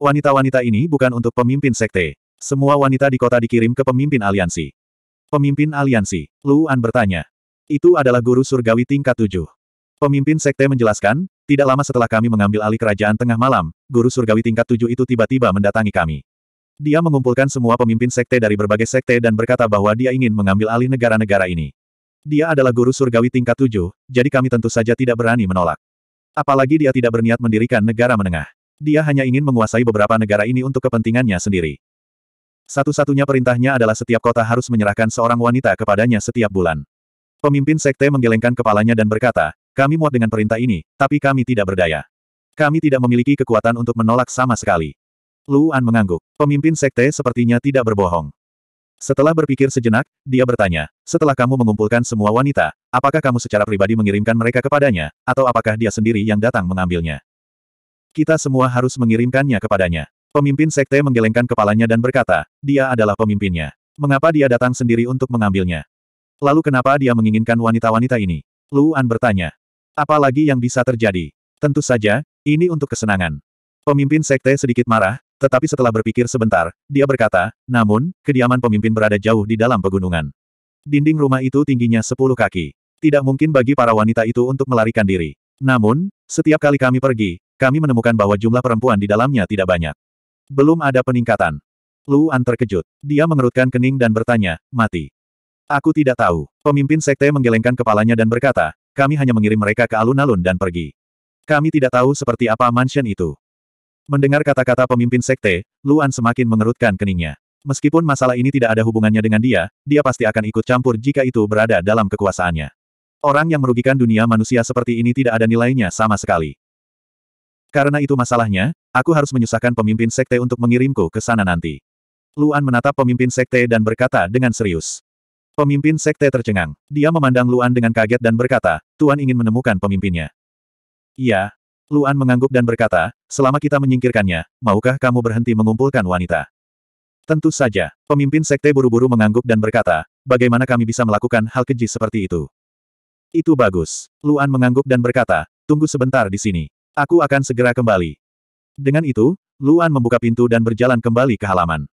Wanita-wanita ini bukan untuk pemimpin sekte. Semua wanita di kota dikirim ke pemimpin aliansi. Pemimpin aliansi, Luan bertanya. Itu adalah guru surgawi tingkat tujuh. Pemimpin sekte menjelaskan, tidak lama setelah kami mengambil alih kerajaan tengah malam, guru surgawi tingkat tujuh itu tiba-tiba mendatangi kami. Dia mengumpulkan semua pemimpin sekte dari berbagai sekte dan berkata bahwa dia ingin mengambil alih negara-negara ini. Dia adalah guru surgawi tingkat tujuh, jadi kami tentu saja tidak berani menolak. Apalagi dia tidak berniat mendirikan negara menengah. Dia hanya ingin menguasai beberapa negara ini untuk kepentingannya sendiri. Satu-satunya perintahnya adalah setiap kota harus menyerahkan seorang wanita kepadanya setiap bulan. Pemimpin sekte menggelengkan kepalanya dan berkata, kami muat dengan perintah ini, tapi kami tidak berdaya. Kami tidak memiliki kekuatan untuk menolak sama sekali. Luan mengangguk. Pemimpin sekte sepertinya tidak berbohong. Setelah berpikir sejenak, dia bertanya, setelah kamu mengumpulkan semua wanita, apakah kamu secara pribadi mengirimkan mereka kepadanya, atau apakah dia sendiri yang datang mengambilnya? Kita semua harus mengirimkannya kepadanya. Pemimpin sekte menggelengkan kepalanya dan berkata, dia adalah pemimpinnya. Mengapa dia datang sendiri untuk mengambilnya? Lalu kenapa dia menginginkan wanita-wanita ini? Luan bertanya. Apalagi yang bisa terjadi? Tentu saja, ini untuk kesenangan. Pemimpin sekte sedikit marah, tetapi setelah berpikir sebentar, dia berkata, namun, kediaman pemimpin berada jauh di dalam pegunungan. Dinding rumah itu tingginya sepuluh kaki. Tidak mungkin bagi para wanita itu untuk melarikan diri. Namun, setiap kali kami pergi, kami menemukan bahwa jumlah perempuan di dalamnya tidak banyak. Belum ada peningkatan. Luan terkejut. Dia mengerutkan kening dan bertanya, mati. Aku tidak tahu. Pemimpin sekte menggelengkan kepalanya dan berkata, kami hanya mengirim mereka ke alun-alun dan pergi. Kami tidak tahu seperti apa mansion itu. Mendengar kata-kata pemimpin sekte, Luan semakin mengerutkan keningnya. Meskipun masalah ini tidak ada hubungannya dengan dia, dia pasti akan ikut campur jika itu berada dalam kekuasaannya. Orang yang merugikan dunia manusia seperti ini tidak ada nilainya sama sekali. Karena itu masalahnya, aku harus menyusahkan pemimpin sekte untuk mengirimku ke sana nanti. Luan menatap pemimpin sekte dan berkata dengan serius. Pemimpin sekte tercengang. Dia memandang Luan dengan kaget dan berkata, Tuan ingin menemukan pemimpinnya. Iya, Luan mengangguk dan berkata, selama kita menyingkirkannya, maukah kamu berhenti mengumpulkan wanita? Tentu saja, pemimpin sekte buru-buru mengangguk dan berkata, bagaimana kami bisa melakukan hal keji seperti itu? Itu bagus. Luan mengangguk dan berkata, tunggu sebentar di sini. Aku akan segera kembali. Dengan itu, Luan membuka pintu dan berjalan kembali ke halaman.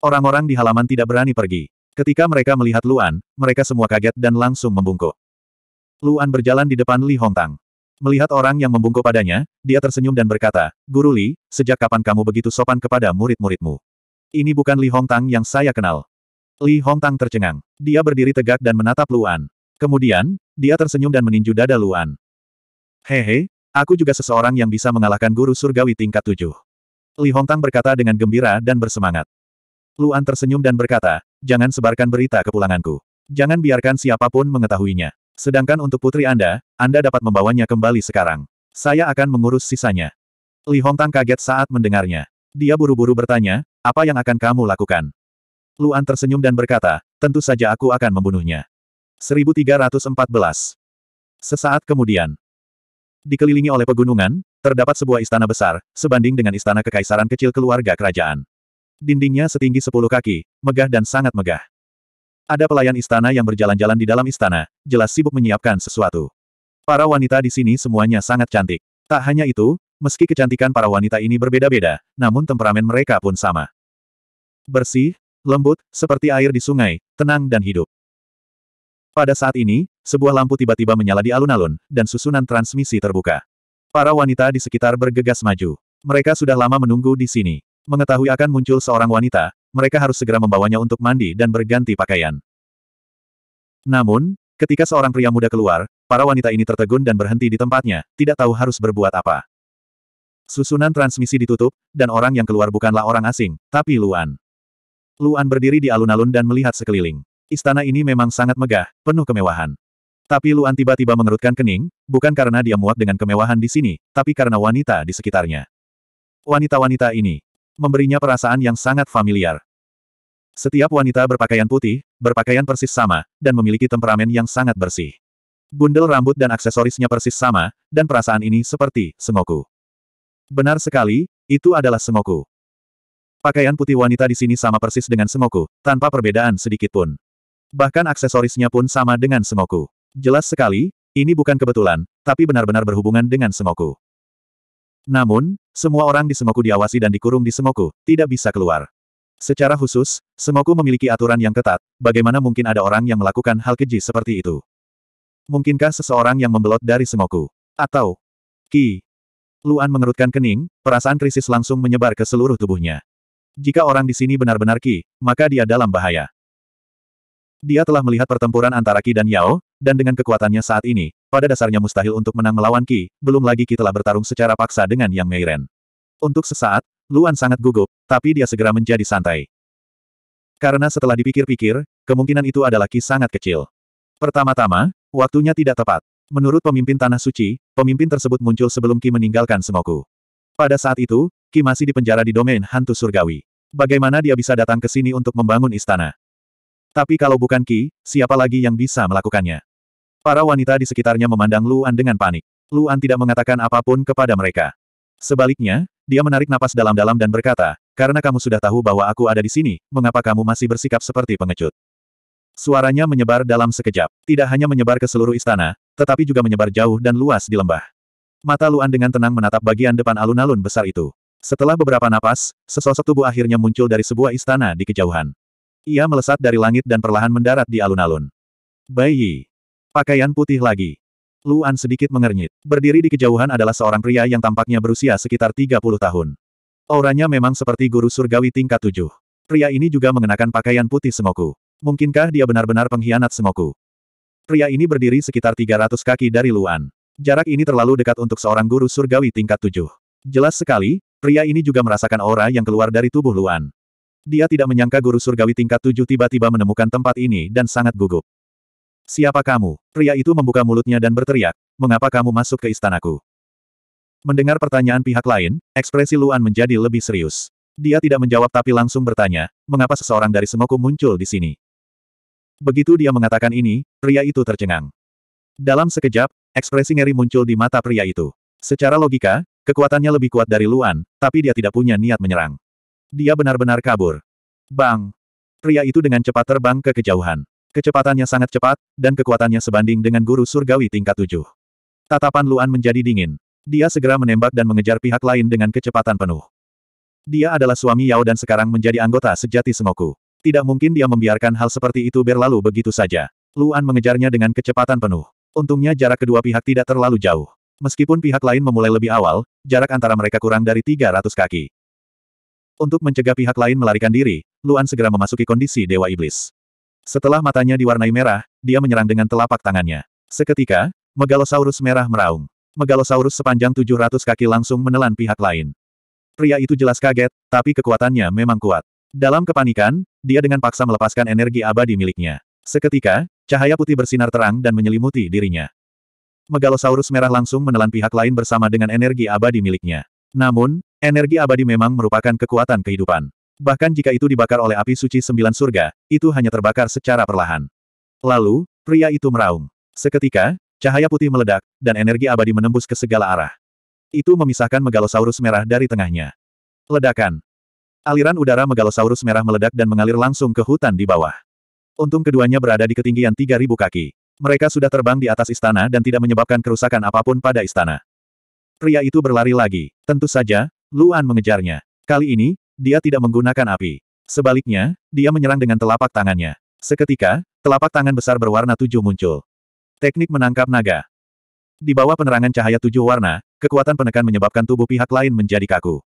Orang-orang di halaman tidak berani pergi. Ketika mereka melihat Luan, mereka semua kaget dan langsung membungkuk. Luan berjalan di depan Li Hongtang. Melihat orang yang membungkuk padanya, dia tersenyum dan berkata, Guru Li, sejak kapan kamu begitu sopan kepada murid-muridmu? Ini bukan Li Hongtang yang saya kenal. Li Hongtang tercengang. Dia berdiri tegak dan menatap Luan. Kemudian, dia tersenyum dan meninju dada Luan. Hehe, aku juga seseorang yang bisa mengalahkan guru surgawi tingkat tujuh. Li Hongtang berkata dengan gembira dan bersemangat. Luan tersenyum dan berkata, jangan sebarkan berita kepulanganku. Jangan biarkan siapapun mengetahuinya. Sedangkan untuk putri Anda, anda dapat membawanya kembali sekarang. Saya akan mengurus sisanya. Li Hongtang kaget saat mendengarnya. Dia buru-buru bertanya, apa yang akan kamu lakukan? Luan tersenyum dan berkata, tentu saja aku akan membunuhnya. 1314 Sesaat kemudian, dikelilingi oleh pegunungan, terdapat sebuah istana besar, sebanding dengan istana kekaisaran kecil keluarga kerajaan. Dindingnya setinggi 10 kaki, megah dan sangat megah. Ada pelayan istana yang berjalan-jalan di dalam istana, jelas sibuk menyiapkan sesuatu. Para wanita di sini semuanya sangat cantik. Tak hanya itu, meski kecantikan para wanita ini berbeda-beda, namun temperamen mereka pun sama. Bersih, lembut, seperti air di sungai, tenang dan hidup. Pada saat ini, sebuah lampu tiba-tiba menyala di alun-alun, dan susunan transmisi terbuka. Para wanita di sekitar bergegas maju. Mereka sudah lama menunggu di sini. Mengetahui akan muncul seorang wanita, mereka harus segera membawanya untuk mandi dan berganti pakaian. Namun, ketika seorang pria muda keluar, Para wanita ini tertegun dan berhenti di tempatnya, tidak tahu harus berbuat apa. Susunan transmisi ditutup, dan orang yang keluar bukanlah orang asing, tapi Luan. Luan berdiri di alun-alun dan melihat sekeliling. Istana ini memang sangat megah, penuh kemewahan. Tapi Luan tiba-tiba mengerutkan kening, bukan karena dia muak dengan kemewahan di sini, tapi karena wanita di sekitarnya. Wanita-wanita ini memberinya perasaan yang sangat familiar. Setiap wanita berpakaian putih, berpakaian persis sama, dan memiliki temperamen yang sangat bersih. Bundel rambut dan aksesorisnya persis sama, dan perasaan ini seperti Semoku. Benar sekali, itu adalah Semoku. Pakaian putih wanita di sini sama persis dengan Semoku, tanpa perbedaan sedikit pun. Bahkan aksesorisnya pun sama dengan Semoku. Jelas sekali, ini bukan kebetulan, tapi benar-benar berhubungan dengan Semoku. Namun, semua orang di Semoku diawasi dan dikurung di Semoku, tidak bisa keluar. Secara khusus, Semoku memiliki aturan yang ketat, bagaimana mungkin ada orang yang melakukan hal keji seperti itu. Mungkinkah seseorang yang membelot dari semoku? Atau? Ki. Luan mengerutkan kening, perasaan krisis langsung menyebar ke seluruh tubuhnya. Jika orang di sini benar-benar Ki, maka dia dalam bahaya. Dia telah melihat pertempuran antara Ki dan Yao, dan dengan kekuatannya saat ini, pada dasarnya mustahil untuk menang melawan Ki, belum lagi Ki telah bertarung secara paksa dengan Yang Meiren. Untuk sesaat, Luan sangat gugup, tapi dia segera menjadi santai. Karena setelah dipikir-pikir, kemungkinan itu adalah Ki sangat kecil. Pertama-tama, Waktunya tidak tepat. Menurut pemimpin Tanah Suci, pemimpin tersebut muncul sebelum Ki meninggalkan semoku. Pada saat itu, Ki masih dipenjara di domain hantu surgawi. Bagaimana dia bisa datang ke sini untuk membangun istana? Tapi kalau bukan Ki, siapa lagi yang bisa melakukannya? Para wanita di sekitarnya memandang Luan dengan panik. Luan tidak mengatakan apapun kepada mereka. Sebaliknya, dia menarik napas dalam-dalam dan berkata, karena kamu sudah tahu bahwa aku ada di sini, mengapa kamu masih bersikap seperti pengecut? Suaranya menyebar dalam sekejap. Tidak hanya menyebar ke seluruh istana, tetapi juga menyebar jauh dan luas di lembah. Mata Luan dengan tenang menatap bagian depan alun-alun besar itu. Setelah beberapa napas, sesosok tubuh akhirnya muncul dari sebuah istana di kejauhan. Ia melesat dari langit dan perlahan mendarat di alun-alun. Bayi, Pakaian putih lagi. Luan sedikit mengernyit. Berdiri di kejauhan adalah seorang pria yang tampaknya berusia sekitar 30 tahun. Auranya memang seperti guru surgawi tingkat 7. Pria ini juga mengenakan pakaian putih semoku. Mungkinkah dia benar-benar pengkhianat semoku? Pria ini berdiri sekitar 300 kaki dari Luan. Jarak ini terlalu dekat untuk seorang guru surgawi tingkat tujuh. Jelas sekali, pria ini juga merasakan aura yang keluar dari tubuh Luan. Dia tidak menyangka guru surgawi tingkat tujuh tiba-tiba menemukan tempat ini dan sangat gugup. Siapa kamu? Pria itu membuka mulutnya dan berteriak, mengapa kamu masuk ke istanaku? Mendengar pertanyaan pihak lain, ekspresi Luan menjadi lebih serius. Dia tidak menjawab tapi langsung bertanya, mengapa seseorang dari semoku muncul di sini? Begitu dia mengatakan ini, pria itu tercengang. Dalam sekejap, ekspresi ngeri muncul di mata pria itu. Secara logika, kekuatannya lebih kuat dari Luan, tapi dia tidak punya niat menyerang. Dia benar-benar kabur. Bang! Pria itu dengan cepat terbang ke kejauhan. Kecepatannya sangat cepat, dan kekuatannya sebanding dengan guru surgawi tingkat tujuh. Tatapan Luan menjadi dingin. Dia segera menembak dan mengejar pihak lain dengan kecepatan penuh. Dia adalah suami Yao dan sekarang menjadi anggota sejati Sengoku. Tidak mungkin dia membiarkan hal seperti itu berlalu begitu saja. Luan mengejarnya dengan kecepatan penuh. Untungnya jarak kedua pihak tidak terlalu jauh. Meskipun pihak lain memulai lebih awal, jarak antara mereka kurang dari 300 kaki. Untuk mencegah pihak lain melarikan diri, Luan segera memasuki kondisi Dewa Iblis. Setelah matanya diwarnai merah, dia menyerang dengan telapak tangannya. Seketika, Megalosaurus merah meraung. Megalosaurus sepanjang 700 kaki langsung menelan pihak lain. Pria itu jelas kaget, tapi kekuatannya memang kuat. Dalam kepanikan, dia dengan paksa melepaskan energi abadi miliknya. Seketika, cahaya putih bersinar terang dan menyelimuti dirinya. Megalosaurus merah langsung menelan pihak lain bersama dengan energi abadi miliknya. Namun, energi abadi memang merupakan kekuatan kehidupan. Bahkan jika itu dibakar oleh api suci sembilan surga, itu hanya terbakar secara perlahan. Lalu, pria itu meraung. Seketika, cahaya putih meledak, dan energi abadi menembus ke segala arah. Itu memisahkan Megalosaurus merah dari tengahnya. Ledakan. Aliran udara megalosaurus merah meledak dan mengalir langsung ke hutan di bawah. Untung keduanya berada di ketinggian 3.000 kaki. Mereka sudah terbang di atas istana dan tidak menyebabkan kerusakan apapun pada istana. Pria itu berlari lagi. Tentu saja, Luan mengejarnya. Kali ini, dia tidak menggunakan api. Sebaliknya, dia menyerang dengan telapak tangannya. Seketika, telapak tangan besar berwarna tujuh muncul. Teknik menangkap naga. Di bawah penerangan cahaya tujuh warna, kekuatan penekan menyebabkan tubuh pihak lain menjadi kaku.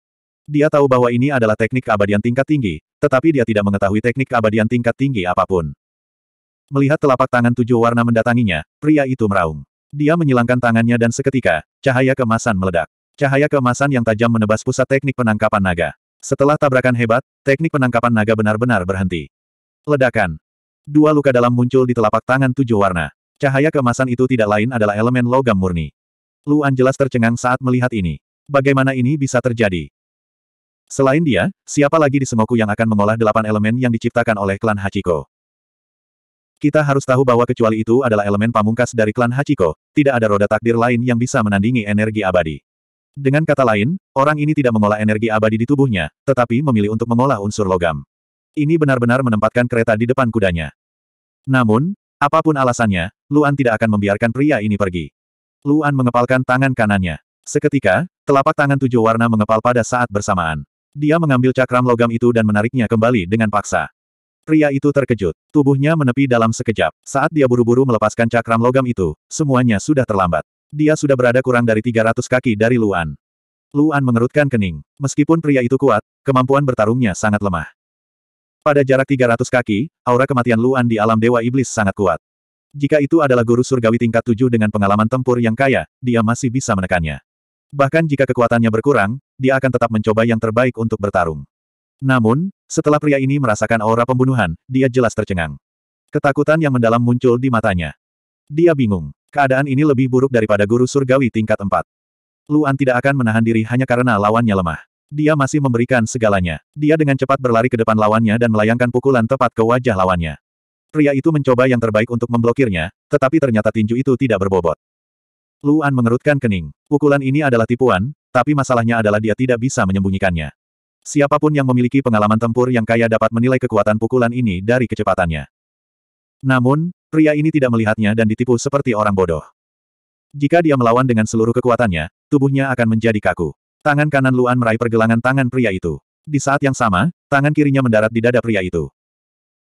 Dia tahu bahwa ini adalah teknik keabadian tingkat tinggi, tetapi dia tidak mengetahui teknik keabadian tingkat tinggi apapun. Melihat telapak tangan tujuh warna mendatanginya, pria itu meraung. Dia menyilangkan tangannya dan seketika, cahaya kemasan meledak. Cahaya kemasan yang tajam menebas pusat teknik penangkapan naga. Setelah tabrakan hebat, teknik penangkapan naga benar-benar berhenti. Ledakan. Dua luka dalam muncul di telapak tangan tujuh warna. Cahaya kemasan itu tidak lain adalah elemen logam murni. Luan jelas tercengang saat melihat ini. Bagaimana ini bisa terjadi? Selain dia, siapa lagi di Sengoku yang akan mengolah delapan elemen yang diciptakan oleh klan Hachiko? Kita harus tahu bahwa kecuali itu adalah elemen pamungkas dari klan Hachiko, tidak ada roda takdir lain yang bisa menandingi energi abadi. Dengan kata lain, orang ini tidak mengolah energi abadi di tubuhnya, tetapi memilih untuk mengolah unsur logam. Ini benar-benar menempatkan kereta di depan kudanya. Namun, apapun alasannya, Luan tidak akan membiarkan pria ini pergi. Luan mengepalkan tangan kanannya. Seketika, telapak tangan tujuh warna mengepal pada saat bersamaan. Dia mengambil cakram logam itu dan menariknya kembali dengan paksa. Pria itu terkejut. Tubuhnya menepi dalam sekejap. Saat dia buru-buru melepaskan cakram logam itu, semuanya sudah terlambat. Dia sudah berada kurang dari 300 kaki dari Luan. Luan mengerutkan kening. Meskipun pria itu kuat, kemampuan bertarungnya sangat lemah. Pada jarak 300 kaki, aura kematian Luan di alam Dewa Iblis sangat kuat. Jika itu adalah guru surgawi tingkat 7 dengan pengalaman tempur yang kaya, dia masih bisa menekannya. Bahkan jika kekuatannya berkurang, dia akan tetap mencoba yang terbaik untuk bertarung. Namun, setelah pria ini merasakan aura pembunuhan, dia jelas tercengang. Ketakutan yang mendalam muncul di matanya. Dia bingung. Keadaan ini lebih buruk daripada guru surgawi tingkat 4. Luan tidak akan menahan diri hanya karena lawannya lemah. Dia masih memberikan segalanya. Dia dengan cepat berlari ke depan lawannya dan melayangkan pukulan tepat ke wajah lawannya. Pria itu mencoba yang terbaik untuk memblokirnya, tetapi ternyata tinju itu tidak berbobot. Luan mengerutkan kening. Pukulan ini adalah tipuan, tapi masalahnya adalah dia tidak bisa menyembunyikannya. Siapapun yang memiliki pengalaman tempur yang kaya dapat menilai kekuatan pukulan ini dari kecepatannya. Namun, pria ini tidak melihatnya dan ditipu seperti orang bodoh. Jika dia melawan dengan seluruh kekuatannya, tubuhnya akan menjadi kaku. Tangan kanan Luan meraih pergelangan tangan pria itu. Di saat yang sama, tangan kirinya mendarat di dada pria itu.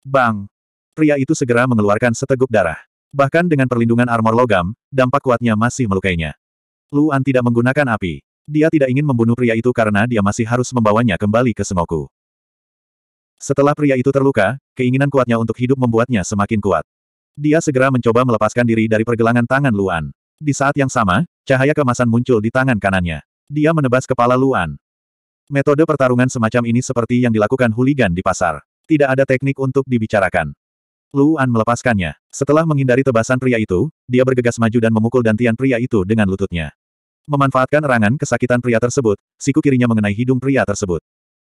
Bang! Pria itu segera mengeluarkan seteguk darah. Bahkan dengan perlindungan armor logam, dampak kuatnya masih melukainya. Luan tidak menggunakan api. Dia tidak ingin membunuh pria itu karena dia masih harus membawanya kembali ke Sengoku. Setelah pria itu terluka, keinginan kuatnya untuk hidup membuatnya semakin kuat. Dia segera mencoba melepaskan diri dari pergelangan tangan Luan. Di saat yang sama, cahaya kemasan muncul di tangan kanannya. Dia menebas kepala Luan. Metode pertarungan semacam ini seperti yang dilakukan huligan di pasar. Tidak ada teknik untuk dibicarakan. Luan melepaskannya. Setelah menghindari tebasan pria itu, dia bergegas maju dan memukul dantian pria itu dengan lututnya. Memanfaatkan erangan kesakitan pria tersebut, siku kirinya mengenai hidung pria tersebut.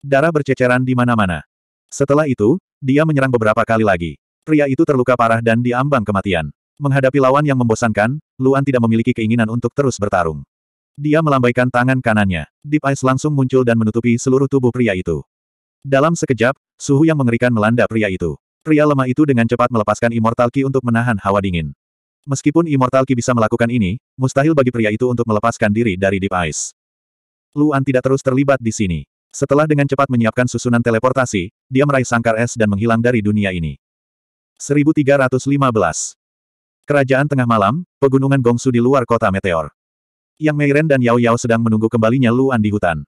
Darah berceceran di mana-mana. Setelah itu, dia menyerang beberapa kali lagi. Pria itu terluka parah dan diambang kematian. Menghadapi lawan yang membosankan, Luan tidak memiliki keinginan untuk terus bertarung. Dia melambaikan tangan kanannya. Deep Ice langsung muncul dan menutupi seluruh tubuh pria itu. Dalam sekejap, suhu yang mengerikan melanda pria itu. Pria lemah itu dengan cepat melepaskan Immortal Ki untuk menahan hawa dingin. Meskipun Immortal Ki bisa melakukan ini, mustahil bagi pria itu untuk melepaskan diri dari Deep Ice. Luan tidak terus terlibat di sini. Setelah dengan cepat menyiapkan susunan teleportasi, dia meraih sangkar es dan menghilang dari dunia ini. 1315 Kerajaan tengah malam, pegunungan Gongsu di luar kota Meteor. Yang Meiren dan Yao Yao sedang menunggu kembalinya Luan di hutan.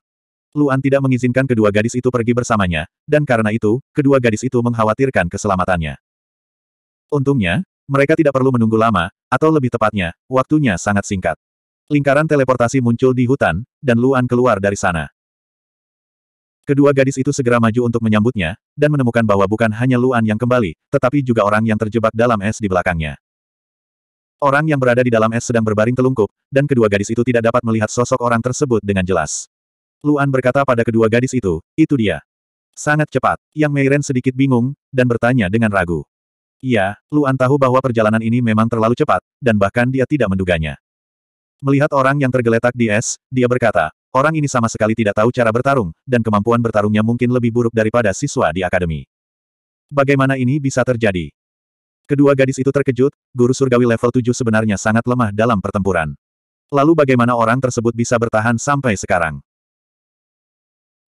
Luan tidak mengizinkan kedua gadis itu pergi bersamanya, dan karena itu, kedua gadis itu mengkhawatirkan keselamatannya. Untungnya, mereka tidak perlu menunggu lama, atau lebih tepatnya, waktunya sangat singkat. Lingkaran teleportasi muncul di hutan, dan Luan keluar dari sana. Kedua gadis itu segera maju untuk menyambutnya, dan menemukan bahwa bukan hanya Luan yang kembali, tetapi juga orang yang terjebak dalam es di belakangnya. Orang yang berada di dalam es sedang berbaring telungkup, dan kedua gadis itu tidak dapat melihat sosok orang tersebut dengan jelas. Luan berkata pada kedua gadis itu, itu dia. Sangat cepat, Yang Meiren sedikit bingung, dan bertanya dengan ragu. Iya, Luan tahu bahwa perjalanan ini memang terlalu cepat, dan bahkan dia tidak menduganya. Melihat orang yang tergeletak di es, dia berkata, orang ini sama sekali tidak tahu cara bertarung, dan kemampuan bertarungnya mungkin lebih buruk daripada siswa di akademi. Bagaimana ini bisa terjadi? Kedua gadis itu terkejut, guru surgawi level 7 sebenarnya sangat lemah dalam pertempuran. Lalu bagaimana orang tersebut bisa bertahan sampai sekarang?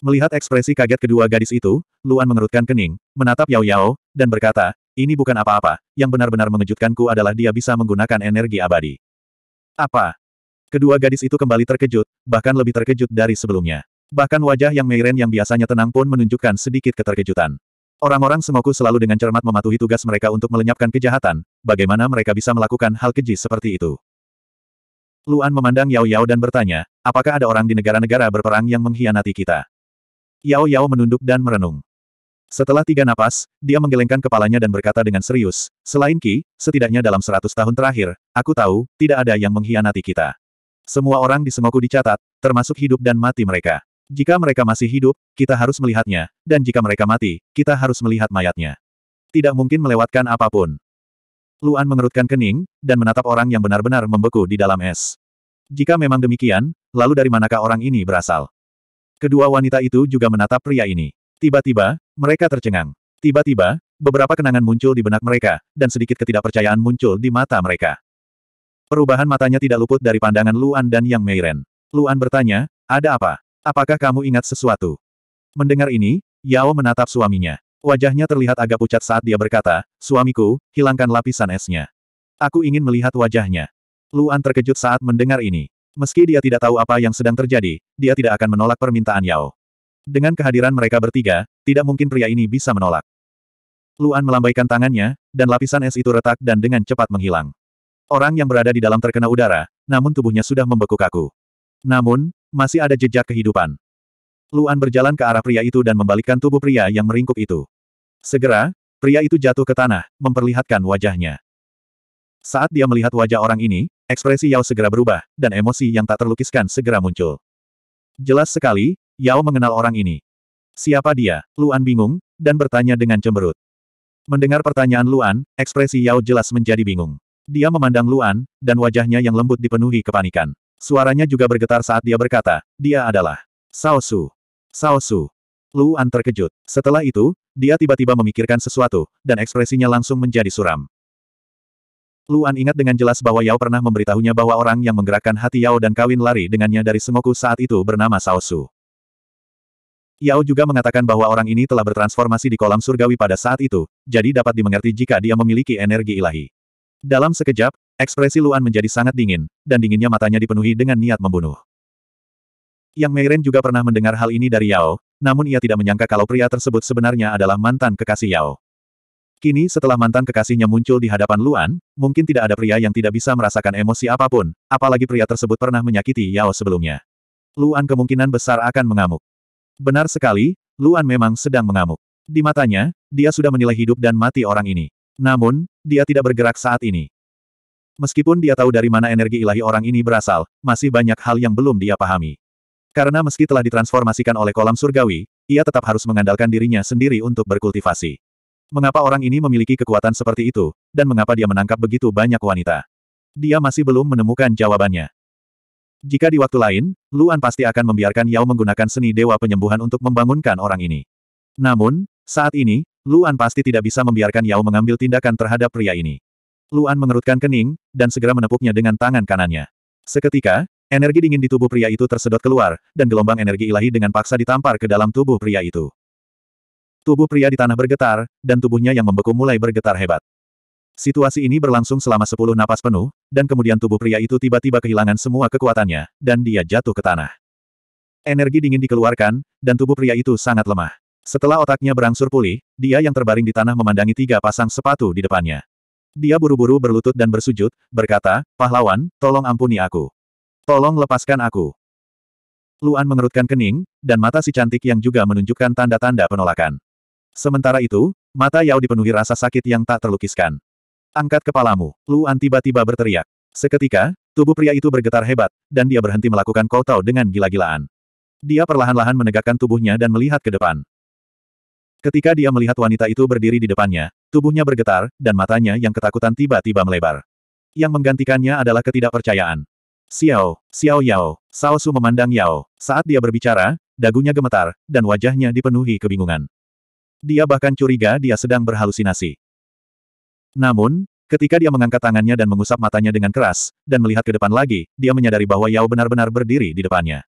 Melihat ekspresi kaget kedua gadis itu, Luan mengerutkan kening, menatap Yao Yao, dan berkata, ini bukan apa-apa, yang benar-benar mengejutkanku adalah dia bisa menggunakan energi abadi. Apa? Kedua gadis itu kembali terkejut, bahkan lebih terkejut dari sebelumnya. Bahkan wajah yang Meiren yang biasanya tenang pun menunjukkan sedikit keterkejutan. Orang-orang Semoku selalu dengan cermat mematuhi tugas mereka untuk melenyapkan kejahatan, bagaimana mereka bisa melakukan hal keji seperti itu. Luan memandang Yao Yao dan bertanya, apakah ada orang di negara-negara berperang yang mengkhianati kita? Yao Yao menunduk dan merenung. Setelah tiga napas, dia menggelengkan kepalanya dan berkata dengan serius, selain Ki, setidaknya dalam seratus tahun terakhir, aku tahu, tidak ada yang mengkhianati kita. Semua orang di Semoku dicatat, termasuk hidup dan mati mereka. Jika mereka masih hidup, kita harus melihatnya, dan jika mereka mati, kita harus melihat mayatnya. Tidak mungkin melewatkan apapun. Luan mengerutkan kening, dan menatap orang yang benar-benar membeku di dalam es. Jika memang demikian, lalu dari manakah orang ini berasal? Kedua wanita itu juga menatap pria ini. Tiba-tiba, mereka tercengang. Tiba-tiba, beberapa kenangan muncul di benak mereka, dan sedikit ketidakpercayaan muncul di mata mereka. Perubahan matanya tidak luput dari pandangan Luan dan Yang Meiren. Luan bertanya, ada apa? Apakah kamu ingat sesuatu? Mendengar ini, Yao menatap suaminya. Wajahnya terlihat agak pucat saat dia berkata, suamiku, hilangkan lapisan esnya. Aku ingin melihat wajahnya. Luan terkejut saat mendengar ini. Meski dia tidak tahu apa yang sedang terjadi, dia tidak akan menolak permintaan Yao. Dengan kehadiran mereka bertiga, tidak mungkin pria ini bisa menolak. Luan melambaikan tangannya, dan lapisan es itu retak dan dengan cepat menghilang. Orang yang berada di dalam terkena udara, namun tubuhnya sudah membeku kaku. Namun, masih ada jejak kehidupan. Luan berjalan ke arah pria itu dan membalikkan tubuh pria yang meringkuk itu. Segera, pria itu jatuh ke tanah, memperlihatkan wajahnya. Saat dia melihat wajah orang ini, ekspresi Yao segera berubah, dan emosi yang tak terlukiskan segera muncul. Jelas sekali, Yao mengenal orang ini. Siapa dia? Luan bingung, dan bertanya dengan cemberut. Mendengar pertanyaan Luan, ekspresi Yao jelas menjadi bingung. Dia memandang Luan, dan wajahnya yang lembut dipenuhi kepanikan. Suaranya juga bergetar saat dia berkata, dia adalah Sao Su. Sao Su. Luan terkejut. Setelah itu, dia tiba-tiba memikirkan sesuatu, dan ekspresinya langsung menjadi suram. Luan ingat dengan jelas bahwa Yao pernah memberitahunya bahwa orang yang menggerakkan hati Yao dan kawin lari dengannya dari Sengoku saat itu bernama Sao Su. Yao juga mengatakan bahwa orang ini telah bertransformasi di kolam surgawi pada saat itu, jadi dapat dimengerti jika dia memiliki energi ilahi. Dalam sekejap, ekspresi Luan menjadi sangat dingin, dan dinginnya matanya dipenuhi dengan niat membunuh. Yang Meiren juga pernah mendengar hal ini dari Yao, namun ia tidak menyangka kalau pria tersebut sebenarnya adalah mantan kekasih Yao. Kini setelah mantan kekasihnya muncul di hadapan Luan, mungkin tidak ada pria yang tidak bisa merasakan emosi apapun, apalagi pria tersebut pernah menyakiti Yao sebelumnya. Luan kemungkinan besar akan mengamuk. Benar sekali, Luan memang sedang mengamuk. Di matanya, dia sudah menilai hidup dan mati orang ini. Namun, dia tidak bergerak saat ini. Meskipun dia tahu dari mana energi ilahi orang ini berasal, masih banyak hal yang belum dia pahami. Karena meski telah ditransformasikan oleh kolam surgawi, ia tetap harus mengandalkan dirinya sendiri untuk berkultivasi. Mengapa orang ini memiliki kekuatan seperti itu, dan mengapa dia menangkap begitu banyak wanita? Dia masih belum menemukan jawabannya. Jika di waktu lain, Luan pasti akan membiarkan Yao menggunakan seni dewa penyembuhan untuk membangunkan orang ini. Namun, saat ini, Luan pasti tidak bisa membiarkan Yao mengambil tindakan terhadap pria ini. Luan mengerutkan kening, dan segera menepuknya dengan tangan kanannya. Seketika, energi dingin di tubuh pria itu tersedot keluar, dan gelombang energi ilahi dengan paksa ditampar ke dalam tubuh pria itu. Tubuh pria di tanah bergetar, dan tubuhnya yang membeku mulai bergetar hebat. Situasi ini berlangsung selama sepuluh napas penuh, dan kemudian tubuh pria itu tiba-tiba kehilangan semua kekuatannya, dan dia jatuh ke tanah. Energi dingin dikeluarkan, dan tubuh pria itu sangat lemah. Setelah otaknya berangsur pulih, dia yang terbaring di tanah memandangi tiga pasang sepatu di depannya. Dia buru-buru berlutut dan bersujud, berkata, Pahlawan, tolong ampuni aku. Tolong lepaskan aku. Luan mengerutkan kening, dan mata si cantik yang juga menunjukkan tanda-tanda penolakan. Sementara itu, mata Yao dipenuhi rasa sakit yang tak terlukiskan. Angkat kepalamu, Luan tiba-tiba berteriak. Seketika, tubuh pria itu bergetar hebat, dan dia berhenti melakukan koutau dengan gila-gilaan. Dia perlahan-lahan menegakkan tubuhnya dan melihat ke depan. Ketika dia melihat wanita itu berdiri di depannya, tubuhnya bergetar, dan matanya yang ketakutan tiba-tiba melebar. Yang menggantikannya adalah ketidakpercayaan. Xiao, Xiao Yao, Sao Su memandang Yao. Saat dia berbicara, dagunya gemetar, dan wajahnya dipenuhi kebingungan. Dia bahkan curiga dia sedang berhalusinasi. Namun, ketika dia mengangkat tangannya dan mengusap matanya dengan keras, dan melihat ke depan lagi, dia menyadari bahwa Yao benar-benar berdiri di depannya.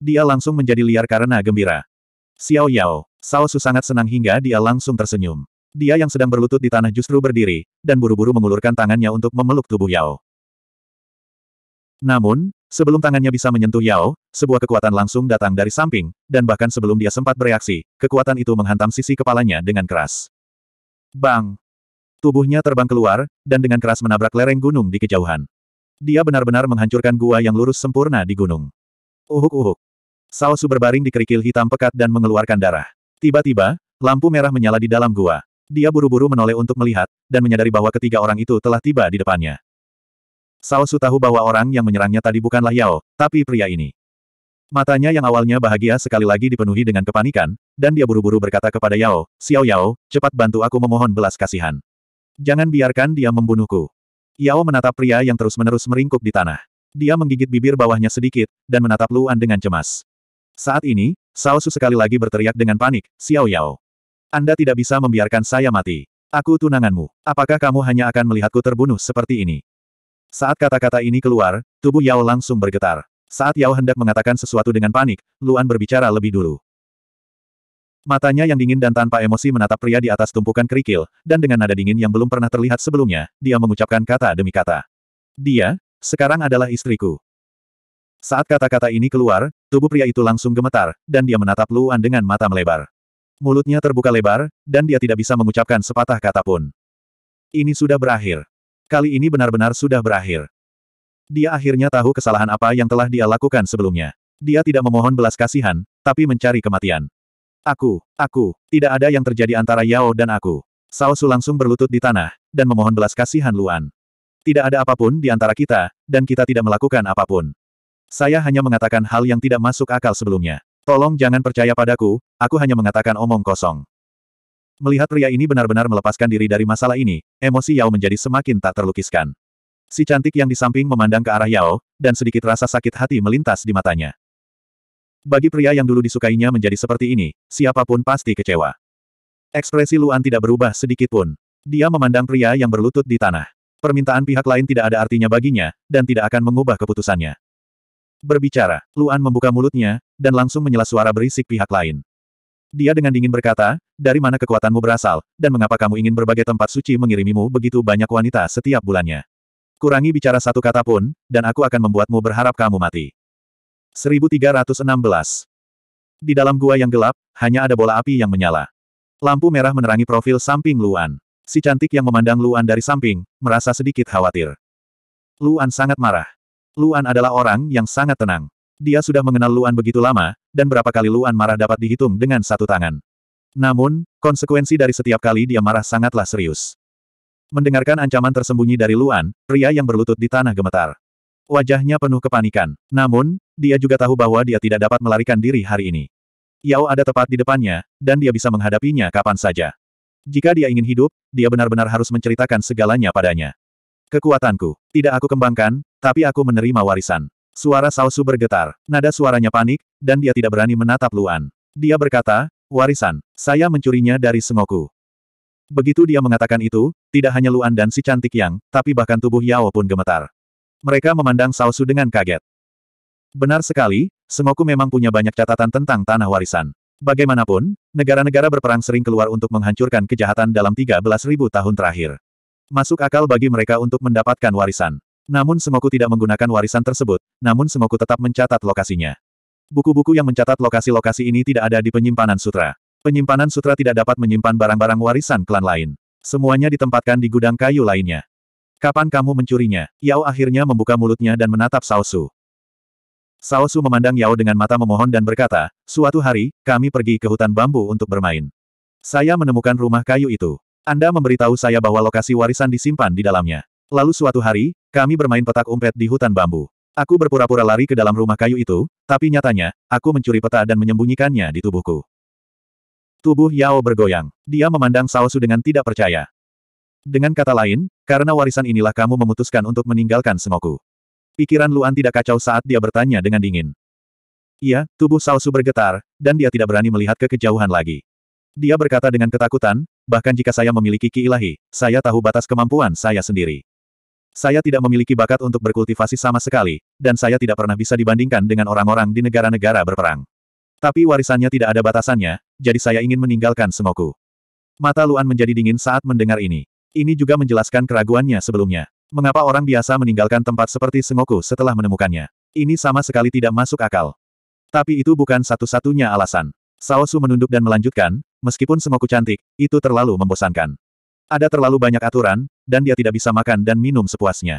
Dia langsung menjadi liar karena gembira. Xiao Yao, Sao Su sangat senang hingga dia langsung tersenyum. Dia yang sedang berlutut di tanah justru berdiri, dan buru-buru mengulurkan tangannya untuk memeluk tubuh Yao. Namun, sebelum tangannya bisa menyentuh Yao, sebuah kekuatan langsung datang dari samping, dan bahkan sebelum dia sempat bereaksi, kekuatan itu menghantam sisi kepalanya dengan keras. Bang! Tubuhnya terbang keluar, dan dengan keras menabrak lereng gunung di kejauhan. Dia benar-benar menghancurkan gua yang lurus sempurna di gunung. Uhuk-uhuk. Sausu berbaring di kerikil hitam pekat dan mengeluarkan darah. Tiba-tiba, lampu merah menyala di dalam gua. Dia buru-buru menoleh untuk melihat, dan menyadari bahwa ketiga orang itu telah tiba di depannya. Sausu tahu bahwa orang yang menyerangnya tadi bukanlah Yao, tapi pria ini. Matanya yang awalnya bahagia sekali lagi dipenuhi dengan kepanikan, dan dia buru-buru berkata kepada Yao, Xiao Yao, cepat bantu aku memohon belas kasihan. Jangan biarkan dia membunuhku. Yao menatap pria yang terus-menerus meringkuk di tanah. Dia menggigit bibir bawahnya sedikit, dan menatap Luan dengan cemas. Saat ini, Sao Su sekali lagi berteriak dengan panik, Xiao Yao. Anda tidak bisa membiarkan saya mati. Aku tunanganmu. Apakah kamu hanya akan melihatku terbunuh seperti ini? Saat kata-kata ini keluar, tubuh Yao langsung bergetar. Saat Yao hendak mengatakan sesuatu dengan panik, Luan berbicara lebih dulu. Matanya yang dingin dan tanpa emosi menatap pria di atas tumpukan kerikil, dan dengan nada dingin yang belum pernah terlihat sebelumnya, dia mengucapkan kata demi kata. Dia, sekarang adalah istriku. Saat kata-kata ini keluar, tubuh pria itu langsung gemetar, dan dia menatap Luan dengan mata melebar. Mulutnya terbuka lebar, dan dia tidak bisa mengucapkan sepatah kata pun. Ini sudah berakhir. Kali ini benar-benar sudah berakhir. Dia akhirnya tahu kesalahan apa yang telah dia lakukan sebelumnya. Dia tidak memohon belas kasihan, tapi mencari kematian. Aku, aku, tidak ada yang terjadi antara Yao dan aku. Sao Su langsung berlutut di tanah, dan memohon belas kasihan Luan. Tidak ada apapun di antara kita, dan kita tidak melakukan apapun. Saya hanya mengatakan hal yang tidak masuk akal sebelumnya. Tolong jangan percaya padaku, aku hanya mengatakan omong kosong. Melihat pria ini benar-benar melepaskan diri dari masalah ini, emosi Yao menjadi semakin tak terlukiskan. Si cantik yang di samping memandang ke arah Yao, dan sedikit rasa sakit hati melintas di matanya. Bagi pria yang dulu disukainya menjadi seperti ini, siapapun pasti kecewa. Ekspresi Luan tidak berubah sedikit pun. Dia memandang pria yang berlutut di tanah. Permintaan pihak lain tidak ada artinya baginya, dan tidak akan mengubah keputusannya. Berbicara, Luan membuka mulutnya, dan langsung menyela suara berisik pihak lain. Dia dengan dingin berkata, dari mana kekuatanmu berasal, dan mengapa kamu ingin berbagai tempat suci mengirimimu begitu banyak wanita setiap bulannya. Kurangi bicara satu kata pun, dan aku akan membuatmu berharap kamu mati. 1316. Di dalam gua yang gelap, hanya ada bola api yang menyala. Lampu merah menerangi profil samping Luan. Si cantik yang memandang Luan dari samping, merasa sedikit khawatir. Luan sangat marah. Luan adalah orang yang sangat tenang. Dia sudah mengenal Luan begitu lama, dan berapa kali Luan marah dapat dihitung dengan satu tangan. Namun, konsekuensi dari setiap kali dia marah sangatlah serius. Mendengarkan ancaman tersembunyi dari Luan, pria yang berlutut di tanah gemetar. Wajahnya penuh kepanikan. Namun, dia juga tahu bahwa dia tidak dapat melarikan diri hari ini. Yao ada tepat di depannya, dan dia bisa menghadapinya kapan saja. Jika dia ingin hidup, dia benar-benar harus menceritakan segalanya padanya. Kekuatanku. Tidak aku kembangkan, tapi aku menerima warisan. Suara Sausu bergetar. Nada suaranya panik, dan dia tidak berani menatap Luan. Dia berkata, warisan. Saya mencurinya dari Sengoku. Begitu dia mengatakan itu, tidak hanya Luan dan si cantik yang, tapi bahkan tubuh Yao pun gemetar. Mereka memandang Sausu dengan kaget. Benar sekali, Semoku memang punya banyak catatan tentang tanah warisan. Bagaimanapun, negara-negara berperang sering keluar untuk menghancurkan kejahatan dalam 13.000 tahun terakhir. Masuk akal bagi mereka untuk mendapatkan warisan. Namun Semoku tidak menggunakan warisan tersebut, namun Semoku tetap mencatat lokasinya. Buku-buku yang mencatat lokasi-lokasi ini tidak ada di penyimpanan sutra. Penyimpanan sutra tidak dapat menyimpan barang-barang warisan klan lain. Semuanya ditempatkan di gudang kayu lainnya. Kapan kamu mencurinya? Yao akhirnya membuka mulutnya dan menatap Saosu. Saosu memandang Yao dengan mata memohon dan berkata, suatu hari, kami pergi ke hutan bambu untuk bermain. Saya menemukan rumah kayu itu. Anda memberitahu saya bahwa lokasi warisan disimpan di dalamnya. Lalu suatu hari, kami bermain petak umpet di hutan bambu. Aku berpura-pura lari ke dalam rumah kayu itu, tapi nyatanya, aku mencuri peta dan menyembunyikannya di tubuhku. Tubuh Yao bergoyang. Dia memandang Saosu dengan tidak percaya. Dengan kata lain, karena warisan inilah kamu memutuskan untuk meninggalkan semoku. Pikiran Luan tidak kacau saat dia bertanya dengan dingin. Iya, tubuh Salsu bergetar, dan dia tidak berani melihat ke kejauhan lagi. Dia berkata dengan ketakutan, bahkan jika saya memiliki ki ilahi, saya tahu batas kemampuan saya sendiri. Saya tidak memiliki bakat untuk berkultivasi sama sekali, dan saya tidak pernah bisa dibandingkan dengan orang-orang di negara-negara berperang. Tapi warisannya tidak ada batasannya, jadi saya ingin meninggalkan semoku. Mata Luan menjadi dingin saat mendengar ini. Ini juga menjelaskan keraguannya sebelumnya. Mengapa orang biasa meninggalkan tempat seperti Sengoku setelah menemukannya? Ini sama sekali tidak masuk akal. Tapi itu bukan satu-satunya alasan. Saosu menunduk dan melanjutkan, meskipun Sengoku cantik, itu terlalu membosankan. Ada terlalu banyak aturan, dan dia tidak bisa makan dan minum sepuasnya.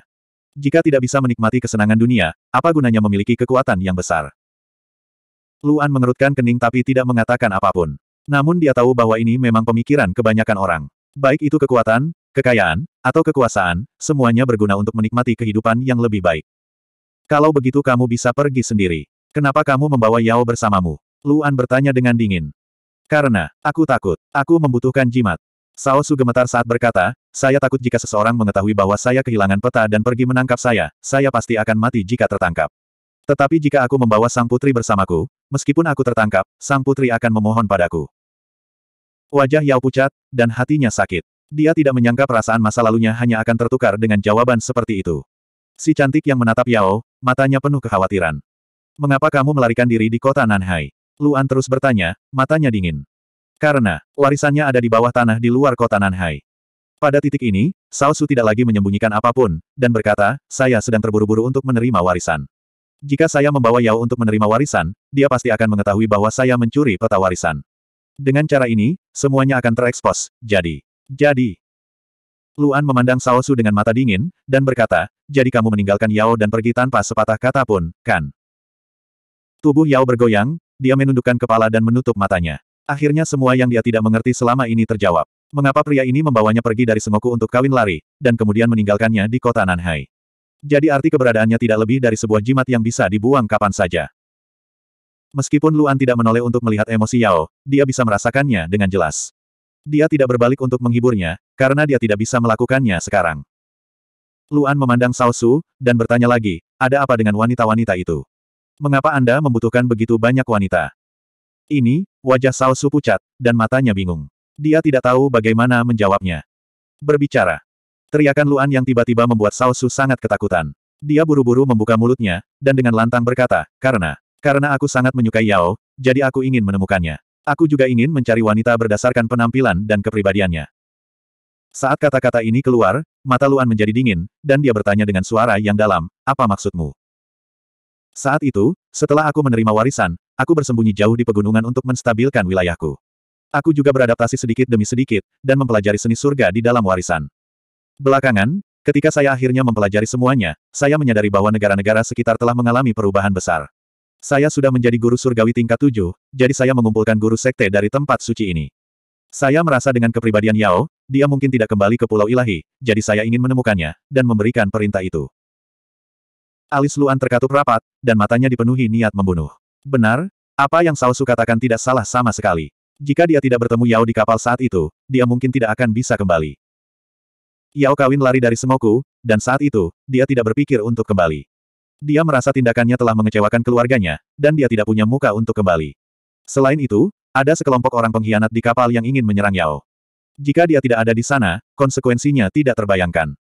Jika tidak bisa menikmati kesenangan dunia, apa gunanya memiliki kekuatan yang besar? Luan mengerutkan kening tapi tidak mengatakan apapun. Namun dia tahu bahwa ini memang pemikiran kebanyakan orang. Baik itu kekuatan, kekayaan, atau kekuasaan, semuanya berguna untuk menikmati kehidupan yang lebih baik. Kalau begitu kamu bisa pergi sendiri. Kenapa kamu membawa Yao bersamamu? Luan bertanya dengan dingin. Karena, aku takut. Aku membutuhkan jimat. Sao Su gemetar saat berkata, saya takut jika seseorang mengetahui bahwa saya kehilangan peta dan pergi menangkap saya, saya pasti akan mati jika tertangkap. Tetapi jika aku membawa sang putri bersamaku, meskipun aku tertangkap, sang putri akan memohon padaku. Wajah Yao pucat, dan hatinya sakit. Dia tidak menyangka perasaan masa lalunya hanya akan tertukar dengan jawaban seperti itu. Si cantik yang menatap Yao, matanya penuh kekhawatiran. Mengapa kamu melarikan diri di kota Nanhai? Luan terus bertanya, matanya dingin. Karena, warisannya ada di bawah tanah di luar kota Nanhai. Pada titik ini, Sao Su tidak lagi menyembunyikan apapun, dan berkata, saya sedang terburu-buru untuk menerima warisan. Jika saya membawa Yao untuk menerima warisan, dia pasti akan mengetahui bahwa saya mencuri peta warisan. Dengan cara ini, semuanya akan terekspos, jadi. Jadi. Luan memandang Saosu dengan mata dingin, dan berkata, jadi kamu meninggalkan Yao dan pergi tanpa sepatah kata pun, kan? Tubuh Yao bergoyang, dia menundukkan kepala dan menutup matanya. Akhirnya semua yang dia tidak mengerti selama ini terjawab. Mengapa pria ini membawanya pergi dari Sengoku untuk kawin lari, dan kemudian meninggalkannya di kota Nanhai. Jadi arti keberadaannya tidak lebih dari sebuah jimat yang bisa dibuang kapan saja. Meskipun Luan tidak menoleh untuk melihat emosi Yao, dia bisa merasakannya dengan jelas. Dia tidak berbalik untuk menghiburnya, karena dia tidak bisa melakukannya sekarang. Luan memandang Su dan bertanya lagi, ada apa dengan wanita-wanita itu? Mengapa Anda membutuhkan begitu banyak wanita? Ini, wajah Su pucat, dan matanya bingung. Dia tidak tahu bagaimana menjawabnya. Berbicara. Teriakan Luan yang tiba-tiba membuat Su sangat ketakutan. Dia buru-buru membuka mulutnya, dan dengan lantang berkata, karena, karena aku sangat menyukai Yao, jadi aku ingin menemukannya. Aku juga ingin mencari wanita berdasarkan penampilan dan kepribadiannya. Saat kata-kata ini keluar, mata Luan menjadi dingin, dan dia bertanya dengan suara yang dalam, apa maksudmu? Saat itu, setelah aku menerima warisan, aku bersembunyi jauh di pegunungan untuk menstabilkan wilayahku. Aku juga beradaptasi sedikit demi sedikit, dan mempelajari seni surga di dalam warisan. Belakangan, ketika saya akhirnya mempelajari semuanya, saya menyadari bahwa negara-negara sekitar telah mengalami perubahan besar. Saya sudah menjadi guru surgawi tingkat tujuh, jadi saya mengumpulkan guru sekte dari tempat suci ini. Saya merasa dengan kepribadian Yao, dia mungkin tidak kembali ke Pulau Ilahi, jadi saya ingin menemukannya, dan memberikan perintah itu. Alis Luan terkatup rapat, dan matanya dipenuhi niat membunuh. Benar, apa yang Saosu katakan tidak salah sama sekali. Jika dia tidak bertemu Yao di kapal saat itu, dia mungkin tidak akan bisa kembali. Yao kawin lari dari Semoku, dan saat itu, dia tidak berpikir untuk kembali. Dia merasa tindakannya telah mengecewakan keluarganya, dan dia tidak punya muka untuk kembali. Selain itu, ada sekelompok orang pengkhianat di kapal yang ingin menyerang Yao. Jika dia tidak ada di sana, konsekuensinya tidak terbayangkan.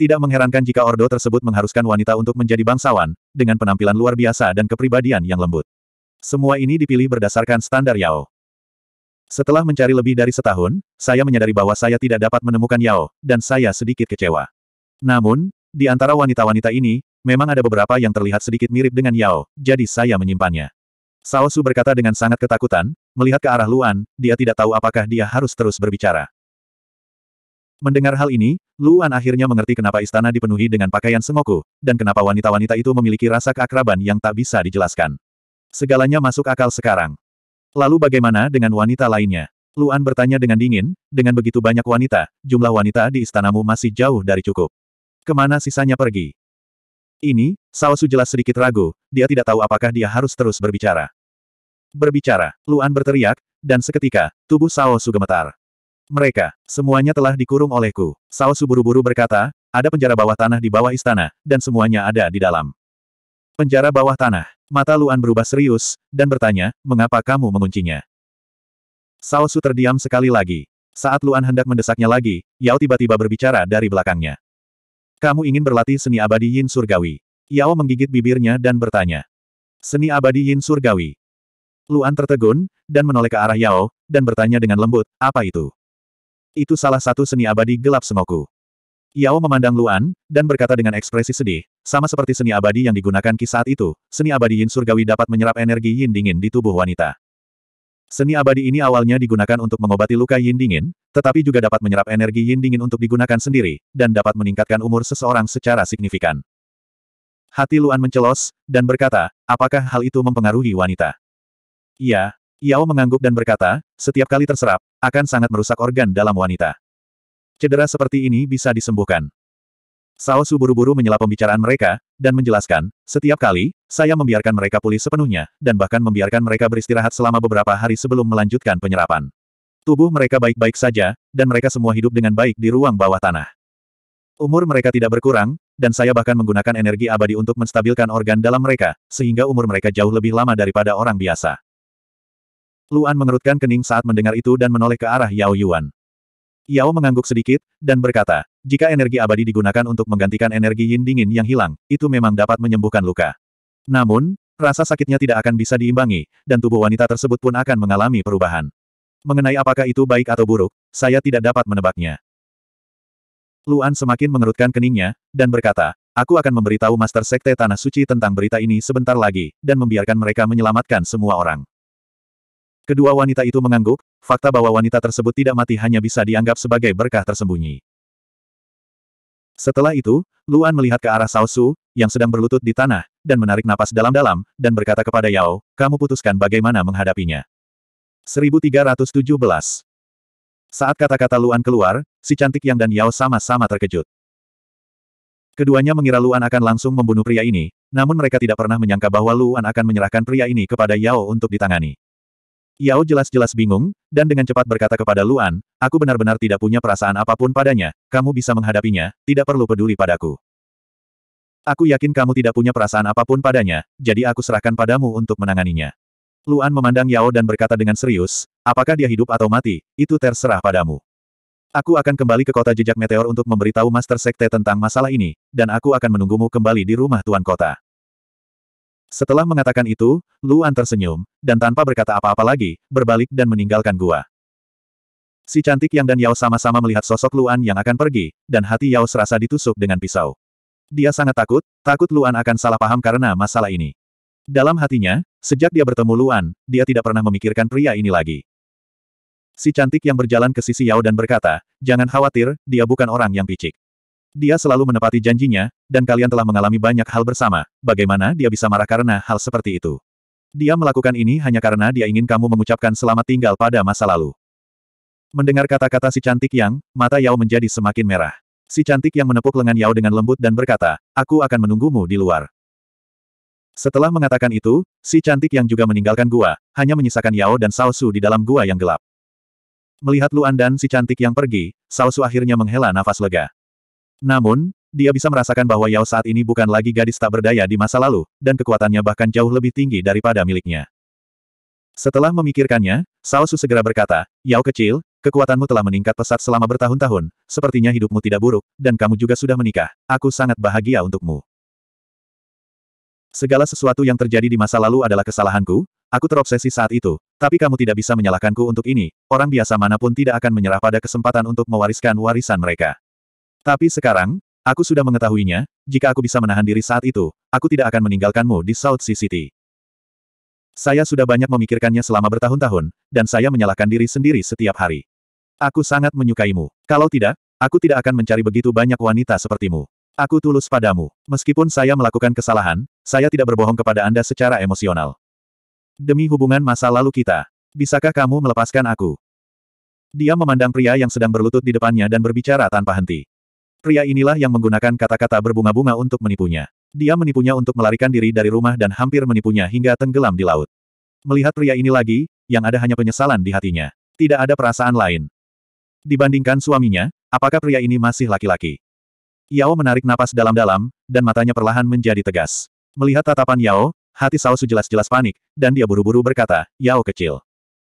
Tidak mengherankan jika Ordo tersebut mengharuskan wanita untuk menjadi bangsawan, dengan penampilan luar biasa dan kepribadian yang lembut. Semua ini dipilih berdasarkan standar Yao. Setelah mencari lebih dari setahun, saya menyadari bahwa saya tidak dapat menemukan Yao, dan saya sedikit kecewa. Namun, di antara wanita-wanita ini, memang ada beberapa yang terlihat sedikit mirip dengan Yao, jadi saya menyimpannya. Sao Su berkata dengan sangat ketakutan, melihat ke arah Luan, dia tidak tahu apakah dia harus terus berbicara. Mendengar hal ini, Luan akhirnya mengerti kenapa istana dipenuhi dengan pakaian sengoku, dan kenapa wanita-wanita itu memiliki rasa keakraban yang tak bisa dijelaskan. Segalanya masuk akal sekarang. Lalu bagaimana dengan wanita lainnya? Luan bertanya dengan dingin, dengan begitu banyak wanita, jumlah wanita di istanamu masih jauh dari cukup. Kemana sisanya pergi? Ini, Sawasu jelas sedikit ragu, dia tidak tahu apakah dia harus terus berbicara. Berbicara, Luan berteriak, dan seketika, tubuh Sawasu gemetar. Mereka, semuanya telah dikurung olehku. Sawasu buru-buru berkata, ada penjara bawah tanah di bawah istana, dan semuanya ada di dalam. Penjara bawah tanah. Mata Luan berubah serius, dan bertanya, mengapa kamu menguncinya? Sawasu terdiam sekali lagi. Saat Luan hendak mendesaknya lagi, Yao tiba-tiba berbicara dari belakangnya. Kamu ingin berlatih seni abadi Yin Surgawi. Yao menggigit bibirnya dan bertanya. Seni abadi Yin Surgawi. Luan tertegun, dan menoleh ke arah Yao, dan bertanya dengan lembut, apa itu? Itu salah satu seni abadi gelap sengoku. Yao memandang Luan, dan berkata dengan ekspresi sedih, sama seperti seni abadi yang digunakan Ki saat itu, seni abadi Yin Surgawi dapat menyerap energi Yin dingin di tubuh wanita. Seni abadi ini awalnya digunakan untuk mengobati luka yin dingin, tetapi juga dapat menyerap energi yin dingin untuk digunakan sendiri, dan dapat meningkatkan umur seseorang secara signifikan. Hati Luan mencelos, dan berkata, apakah hal itu mempengaruhi wanita? Iya, Yao mengangguk dan berkata, setiap kali terserap, akan sangat merusak organ dalam wanita. Cedera seperti ini bisa disembuhkan. Sao Su buru-buru menyela pembicaraan mereka, dan menjelaskan, setiap kali, saya membiarkan mereka pulih sepenuhnya, dan bahkan membiarkan mereka beristirahat selama beberapa hari sebelum melanjutkan penyerapan. Tubuh mereka baik-baik saja, dan mereka semua hidup dengan baik di ruang bawah tanah. Umur mereka tidak berkurang, dan saya bahkan menggunakan energi abadi untuk menstabilkan organ dalam mereka, sehingga umur mereka jauh lebih lama daripada orang biasa. Luan mengerutkan kening saat mendengar itu dan menoleh ke arah Yao Yuan. Yao mengangguk sedikit, dan berkata, jika energi abadi digunakan untuk menggantikan energi yin dingin yang hilang, itu memang dapat menyembuhkan luka. Namun, rasa sakitnya tidak akan bisa diimbangi, dan tubuh wanita tersebut pun akan mengalami perubahan. Mengenai apakah itu baik atau buruk, saya tidak dapat menebaknya. Luan semakin mengerutkan keningnya, dan berkata, Aku akan memberitahu Master Sekte Tanah Suci tentang berita ini sebentar lagi, dan membiarkan mereka menyelamatkan semua orang. Kedua wanita itu mengangguk, fakta bahwa wanita tersebut tidak mati hanya bisa dianggap sebagai berkah tersembunyi. Setelah itu, Luan melihat ke arah Su yang sedang berlutut di tanah, dan menarik napas dalam-dalam, dan berkata kepada Yao, kamu putuskan bagaimana menghadapinya. 1317 Saat kata-kata Luan keluar, si cantik Yang dan Yao sama-sama terkejut. Keduanya mengira Luan akan langsung membunuh pria ini, namun mereka tidak pernah menyangka bahwa Luan akan menyerahkan pria ini kepada Yao untuk ditangani. Yao jelas-jelas bingung, dan dengan cepat berkata kepada Luan, aku benar-benar tidak punya perasaan apapun padanya, kamu bisa menghadapinya, tidak perlu peduli padaku. Aku yakin kamu tidak punya perasaan apapun padanya, jadi aku serahkan padamu untuk menanganinya. Luan memandang Yao dan berkata dengan serius, apakah dia hidup atau mati, itu terserah padamu. Aku akan kembali ke kota jejak meteor untuk memberitahu Master Sekte tentang masalah ini, dan aku akan menunggumu kembali di rumah Tuan Kota. Setelah mengatakan itu, Luan tersenyum, dan tanpa berkata apa-apa lagi, berbalik dan meninggalkan gua. Si cantik Yang dan Yao sama-sama melihat sosok Luan yang akan pergi, dan hati Yao serasa ditusuk dengan pisau. Dia sangat takut, takut Luan akan salah paham karena masalah ini. Dalam hatinya, sejak dia bertemu Luan, dia tidak pernah memikirkan pria ini lagi. Si cantik yang berjalan ke sisi Yao dan berkata, jangan khawatir, dia bukan orang yang picik. Dia selalu menepati janjinya, dan kalian telah mengalami banyak hal bersama. Bagaimana dia bisa marah karena hal seperti itu? Dia melakukan ini hanya karena dia ingin kamu mengucapkan selamat tinggal pada masa lalu. Mendengar kata-kata si cantik yang, mata Yao menjadi semakin merah. Si cantik yang menepuk lengan Yao dengan lembut dan berkata, aku akan menunggumu di luar. Setelah mengatakan itu, si cantik yang juga meninggalkan gua, hanya menyisakan Yao dan Su di dalam gua yang gelap. Melihat Luan dan si cantik yang pergi, Su akhirnya menghela nafas lega. Namun, dia bisa merasakan bahwa Yao saat ini bukan lagi gadis tak berdaya di masa lalu, dan kekuatannya bahkan jauh lebih tinggi daripada miliknya. Setelah memikirkannya, Sao Su segera berkata, Yao kecil, kekuatanmu telah meningkat pesat selama bertahun-tahun, sepertinya hidupmu tidak buruk, dan kamu juga sudah menikah, aku sangat bahagia untukmu. Segala sesuatu yang terjadi di masa lalu adalah kesalahanku, aku terobsesi saat itu, tapi kamu tidak bisa menyalahkanku untuk ini, orang biasa manapun tidak akan menyerah pada kesempatan untuk mewariskan warisan mereka. Tapi sekarang, aku sudah mengetahuinya, jika aku bisa menahan diri saat itu, aku tidak akan meninggalkanmu di South Sea City. Saya sudah banyak memikirkannya selama bertahun-tahun, dan saya menyalahkan diri sendiri setiap hari. Aku sangat menyukaimu. Kalau tidak, aku tidak akan mencari begitu banyak wanita sepertimu. Aku tulus padamu. Meskipun saya melakukan kesalahan, saya tidak berbohong kepada Anda secara emosional. Demi hubungan masa lalu kita, bisakah kamu melepaskan aku? Dia memandang pria yang sedang berlutut di depannya dan berbicara tanpa henti. Pria inilah yang menggunakan kata-kata berbunga-bunga untuk menipunya. Dia menipunya untuk melarikan diri dari rumah dan hampir menipunya hingga tenggelam di laut. Melihat pria ini lagi, yang ada hanya penyesalan di hatinya. Tidak ada perasaan lain. Dibandingkan suaminya, apakah pria ini masih laki-laki? Yao menarik napas dalam-dalam, dan matanya perlahan menjadi tegas. Melihat tatapan Yao, hati Sao jelas-jelas panik, dan dia buru-buru berkata, Yao kecil.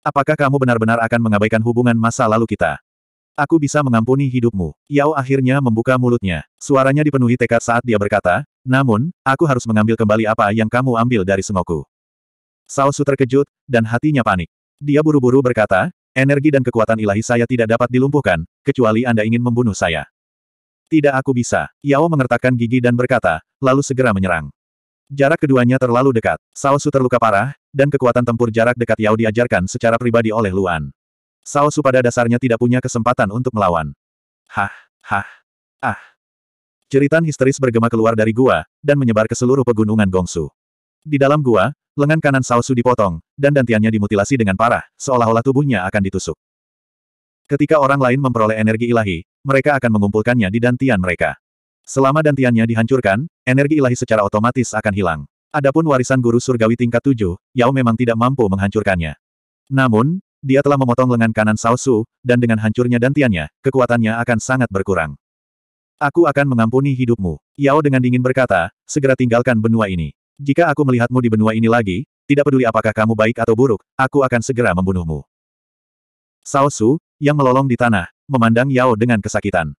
Apakah kamu benar-benar akan mengabaikan hubungan masa lalu kita? Aku bisa mengampuni hidupmu. Yao akhirnya membuka mulutnya. Suaranya dipenuhi tekad saat dia berkata, namun, aku harus mengambil kembali apa yang kamu ambil dari Sengoku. su terkejut, dan hatinya panik. Dia buru-buru berkata, energi dan kekuatan ilahi saya tidak dapat dilumpuhkan, kecuali Anda ingin membunuh saya. Tidak aku bisa. Yao mengertakkan gigi dan berkata, lalu segera menyerang. Jarak keduanya terlalu dekat. su terluka parah, dan kekuatan tempur jarak dekat Yao diajarkan secara pribadi oleh Luan. Sao Su pada dasarnya tidak punya kesempatan untuk melawan. Hah, hah, ah. Ceritan histeris bergema keluar dari gua, dan menyebar ke seluruh pegunungan Gongsu. Di dalam gua, lengan kanan Sao Su dipotong, dan dantiannya dimutilasi dengan parah, seolah-olah tubuhnya akan ditusuk. Ketika orang lain memperoleh energi ilahi, mereka akan mengumpulkannya di dantian mereka. Selama dantiannya dihancurkan, energi ilahi secara otomatis akan hilang. Adapun warisan guru surgawi tingkat 7, Yao memang tidak mampu menghancurkannya. Namun, dia telah memotong lengan kanan Sao Su, dan dengan hancurnya dantiannya, kekuatannya akan sangat berkurang. Aku akan mengampuni hidupmu. Yao dengan dingin berkata, segera tinggalkan benua ini. Jika aku melihatmu di benua ini lagi, tidak peduli apakah kamu baik atau buruk, aku akan segera membunuhmu. Sao Su, yang melolong di tanah, memandang Yao dengan kesakitan.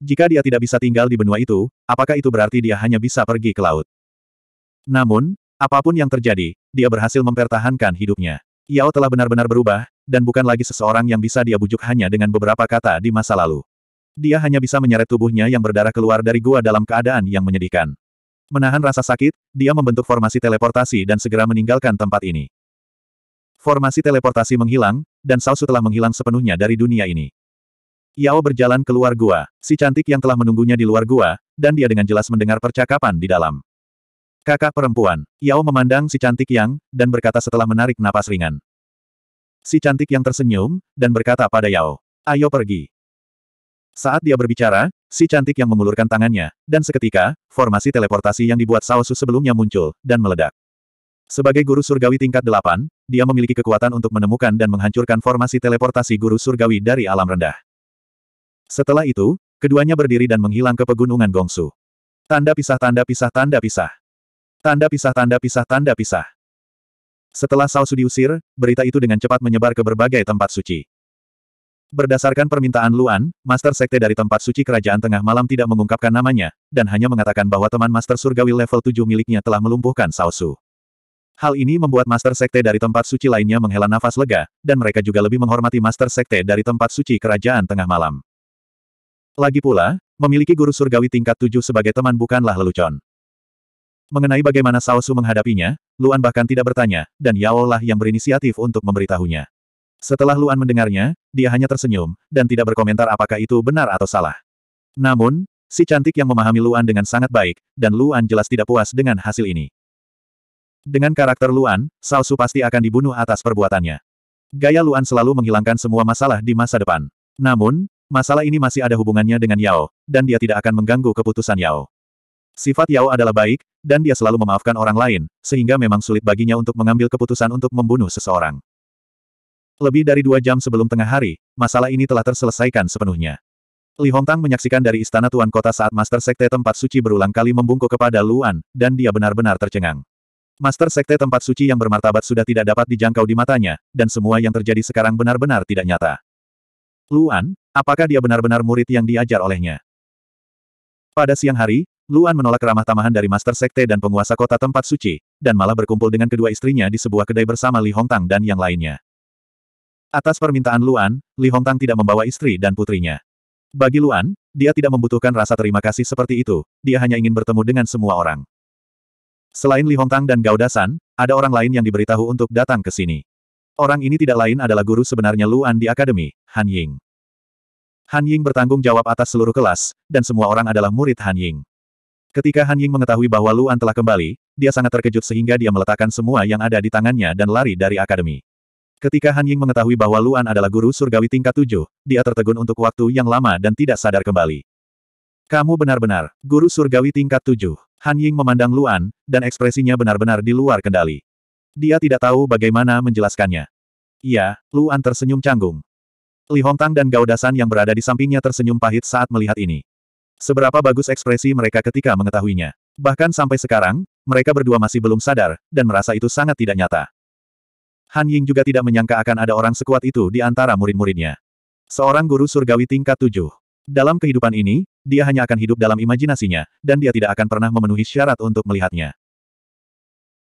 Jika dia tidak bisa tinggal di benua itu, apakah itu berarti dia hanya bisa pergi ke laut? Namun, apapun yang terjadi, dia berhasil mempertahankan hidupnya. Yao telah benar-benar berubah, dan bukan lagi seseorang yang bisa dia bujuk hanya dengan beberapa kata di masa lalu. Dia hanya bisa menyeret tubuhnya yang berdarah keluar dari gua dalam keadaan yang menyedihkan. Menahan rasa sakit, dia membentuk formasi teleportasi dan segera meninggalkan tempat ini. Formasi teleportasi menghilang, dan Sausu telah menghilang sepenuhnya dari dunia ini. Yao berjalan keluar gua, si cantik yang telah menunggunya di luar gua, dan dia dengan jelas mendengar percakapan di dalam. Kakak perempuan, Yao memandang si cantik yang, dan berkata setelah menarik napas ringan. Si cantik yang tersenyum, dan berkata pada Yao, ayo pergi. Saat dia berbicara, si cantik yang mengulurkan tangannya, dan seketika, formasi teleportasi yang dibuat Saosu sebelumnya muncul, dan meledak. Sebagai guru surgawi tingkat delapan, dia memiliki kekuatan untuk menemukan dan menghancurkan formasi teleportasi guru surgawi dari alam rendah. Setelah itu, keduanya berdiri dan menghilang ke pegunungan Gongsu. Tanda pisah tanda pisah tanda pisah. Tanda pisah tanda pisah tanda pisah. Setelah salsu diusir, berita itu dengan cepat menyebar ke berbagai tempat suci. Berdasarkan permintaan Luan, Master Sekte dari tempat suci Kerajaan Tengah Malam tidak mengungkapkan namanya, dan hanya mengatakan bahwa teman Master Surgawi level 7 miliknya telah melumpuhkan Sausu. Hal ini membuat Master Sekte dari tempat suci lainnya menghela nafas lega, dan mereka juga lebih menghormati Master Sekte dari tempat suci Kerajaan Tengah Malam. Lagi pula, memiliki guru surgawi tingkat 7 sebagai teman bukanlah lelucon. Mengenai bagaimana Su menghadapinya, Luan bahkan tidak bertanya, dan Yao lah yang berinisiatif untuk memberitahunya. Setelah Luan mendengarnya, dia hanya tersenyum, dan tidak berkomentar apakah itu benar atau salah. Namun, si cantik yang memahami Luan dengan sangat baik, dan Luan jelas tidak puas dengan hasil ini. Dengan karakter Luan, Su pasti akan dibunuh atas perbuatannya. Gaya Luan selalu menghilangkan semua masalah di masa depan. Namun, masalah ini masih ada hubungannya dengan Yao, dan dia tidak akan mengganggu keputusan Yao. Sifat Yao adalah baik, dan dia selalu memaafkan orang lain, sehingga memang sulit baginya untuk mengambil keputusan untuk membunuh seseorang. Lebih dari dua jam sebelum tengah hari, masalah ini telah terselesaikan sepenuhnya. Li Hongtang menyaksikan dari istana Tuan Kota saat Master Sekte Tempat Suci berulang kali membungkuk kepada Luan, dan dia benar-benar tercengang. Master Sekte Tempat Suci yang bermartabat sudah tidak dapat dijangkau di matanya, dan semua yang terjadi sekarang benar-benar tidak nyata. Luan, apakah dia benar-benar murid yang diajar olehnya? Pada siang hari, Luan menolak ramah tamahan dari Master Sekte dan penguasa kota tempat suci, dan malah berkumpul dengan kedua istrinya di sebuah kedai bersama Li Hongtang dan yang lainnya. Atas permintaan Luan, Li Hongtang tidak membawa istri dan putrinya. Bagi Luan, dia tidak membutuhkan rasa terima kasih seperti itu, dia hanya ingin bertemu dengan semua orang. Selain Li Hongtang dan Gao Dasan, ada orang lain yang diberitahu untuk datang ke sini. Orang ini tidak lain adalah guru sebenarnya Luan di Akademi, Han Ying. Han Ying bertanggung jawab atas seluruh kelas, dan semua orang adalah murid Han Ying. Ketika Han Ying mengetahui bahwa Luan telah kembali, dia sangat terkejut sehingga dia meletakkan semua yang ada di tangannya dan lari dari akademi. Ketika Han Ying mengetahui bahwa Luan adalah guru surgawi tingkat tujuh, dia tertegun untuk waktu yang lama dan tidak sadar kembali. Kamu benar-benar, guru surgawi tingkat tujuh. Han Ying memandang Luan, dan ekspresinya benar-benar di luar kendali. Dia tidak tahu bagaimana menjelaskannya. Iya, Luan tersenyum canggung. Li Hongtang dan Gaudasan yang berada di sampingnya tersenyum pahit saat melihat ini. Seberapa bagus ekspresi mereka ketika mengetahuinya. Bahkan sampai sekarang, mereka berdua masih belum sadar, dan merasa itu sangat tidak nyata. Han Ying juga tidak menyangka akan ada orang sekuat itu di antara murid-muridnya. Seorang guru surgawi tingkat tujuh. Dalam kehidupan ini, dia hanya akan hidup dalam imajinasinya, dan dia tidak akan pernah memenuhi syarat untuk melihatnya.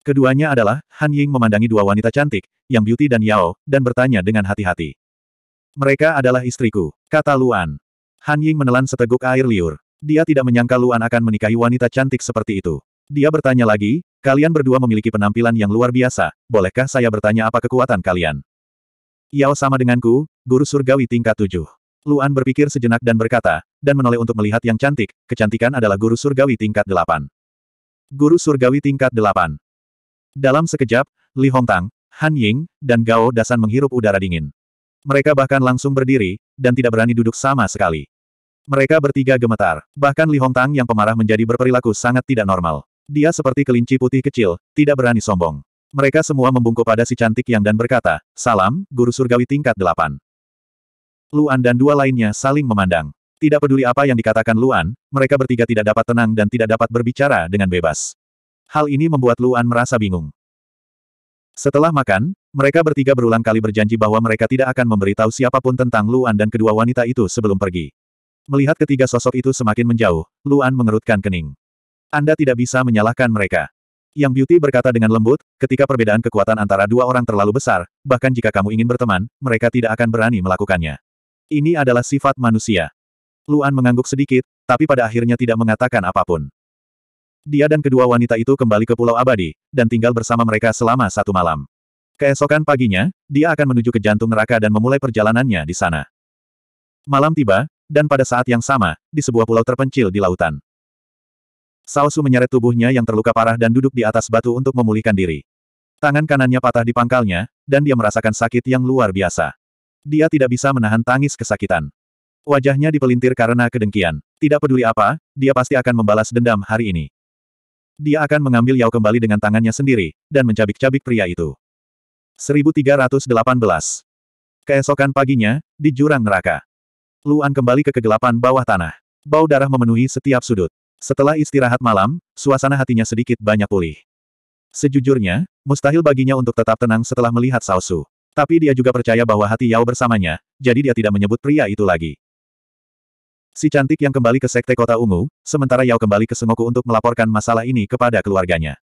Keduanya adalah, Han Ying memandangi dua wanita cantik, yang Beauty dan Yao, dan bertanya dengan hati-hati. Mereka adalah istriku, kata Luan. Han Ying menelan seteguk air liur. Dia tidak menyangka Luan akan menikahi wanita cantik seperti itu. Dia bertanya lagi, kalian berdua memiliki penampilan yang luar biasa, bolehkah saya bertanya apa kekuatan kalian? Yao sama denganku, guru surgawi tingkat tujuh. Luan berpikir sejenak dan berkata, dan menoleh untuk melihat yang cantik, kecantikan adalah guru surgawi tingkat delapan. Guru surgawi tingkat delapan. Dalam sekejap, Li Hongtang, Han Ying, dan Gao Dasan menghirup udara dingin. Mereka bahkan langsung berdiri, dan tidak berani duduk sama sekali. Mereka bertiga gemetar, bahkan Li Hongtang yang pemarah menjadi berperilaku sangat tidak normal. Dia seperti kelinci putih kecil, tidak berani sombong. Mereka semua membungkuk pada si cantik yang dan berkata, Salam, Guru Surgawi tingkat delapan. Luan dan dua lainnya saling memandang. Tidak peduli apa yang dikatakan Luan, mereka bertiga tidak dapat tenang dan tidak dapat berbicara dengan bebas. Hal ini membuat Luan merasa bingung. Setelah makan, mereka bertiga berulang kali berjanji bahwa mereka tidak akan memberitahu siapapun tentang Luan dan kedua wanita itu sebelum pergi. Melihat ketiga sosok itu semakin menjauh, Luan mengerutkan kening. Anda tidak bisa menyalahkan mereka. Yang Beauty berkata dengan lembut, ketika perbedaan kekuatan antara dua orang terlalu besar, bahkan jika kamu ingin berteman, mereka tidak akan berani melakukannya. Ini adalah sifat manusia. Luan mengangguk sedikit, tapi pada akhirnya tidak mengatakan apapun. Dia dan kedua wanita itu kembali ke Pulau Abadi, dan tinggal bersama mereka selama satu malam. Keesokan paginya, dia akan menuju ke jantung neraka dan memulai perjalanannya di sana. Malam tiba, dan pada saat yang sama, di sebuah pulau terpencil di lautan. Saosu menyeret tubuhnya yang terluka parah dan duduk di atas batu untuk memulihkan diri. Tangan kanannya patah di pangkalnya, dan dia merasakan sakit yang luar biasa. Dia tidak bisa menahan tangis kesakitan. Wajahnya dipelintir karena kedengkian. Tidak peduli apa, dia pasti akan membalas dendam hari ini. Dia akan mengambil Yao kembali dengan tangannya sendiri, dan mencabik-cabik pria itu. 1318. Keesokan paginya, di jurang neraka. Luan kembali ke kegelapan bawah tanah. Bau darah memenuhi setiap sudut. Setelah istirahat malam, suasana hatinya sedikit banyak pulih. Sejujurnya, mustahil baginya untuk tetap tenang setelah melihat Saosu. Tapi dia juga percaya bahwa hati Yao bersamanya, jadi dia tidak menyebut pria itu lagi. Si cantik yang kembali ke sekte kota ungu, sementara Yao kembali ke Sengoku untuk melaporkan masalah ini kepada keluarganya.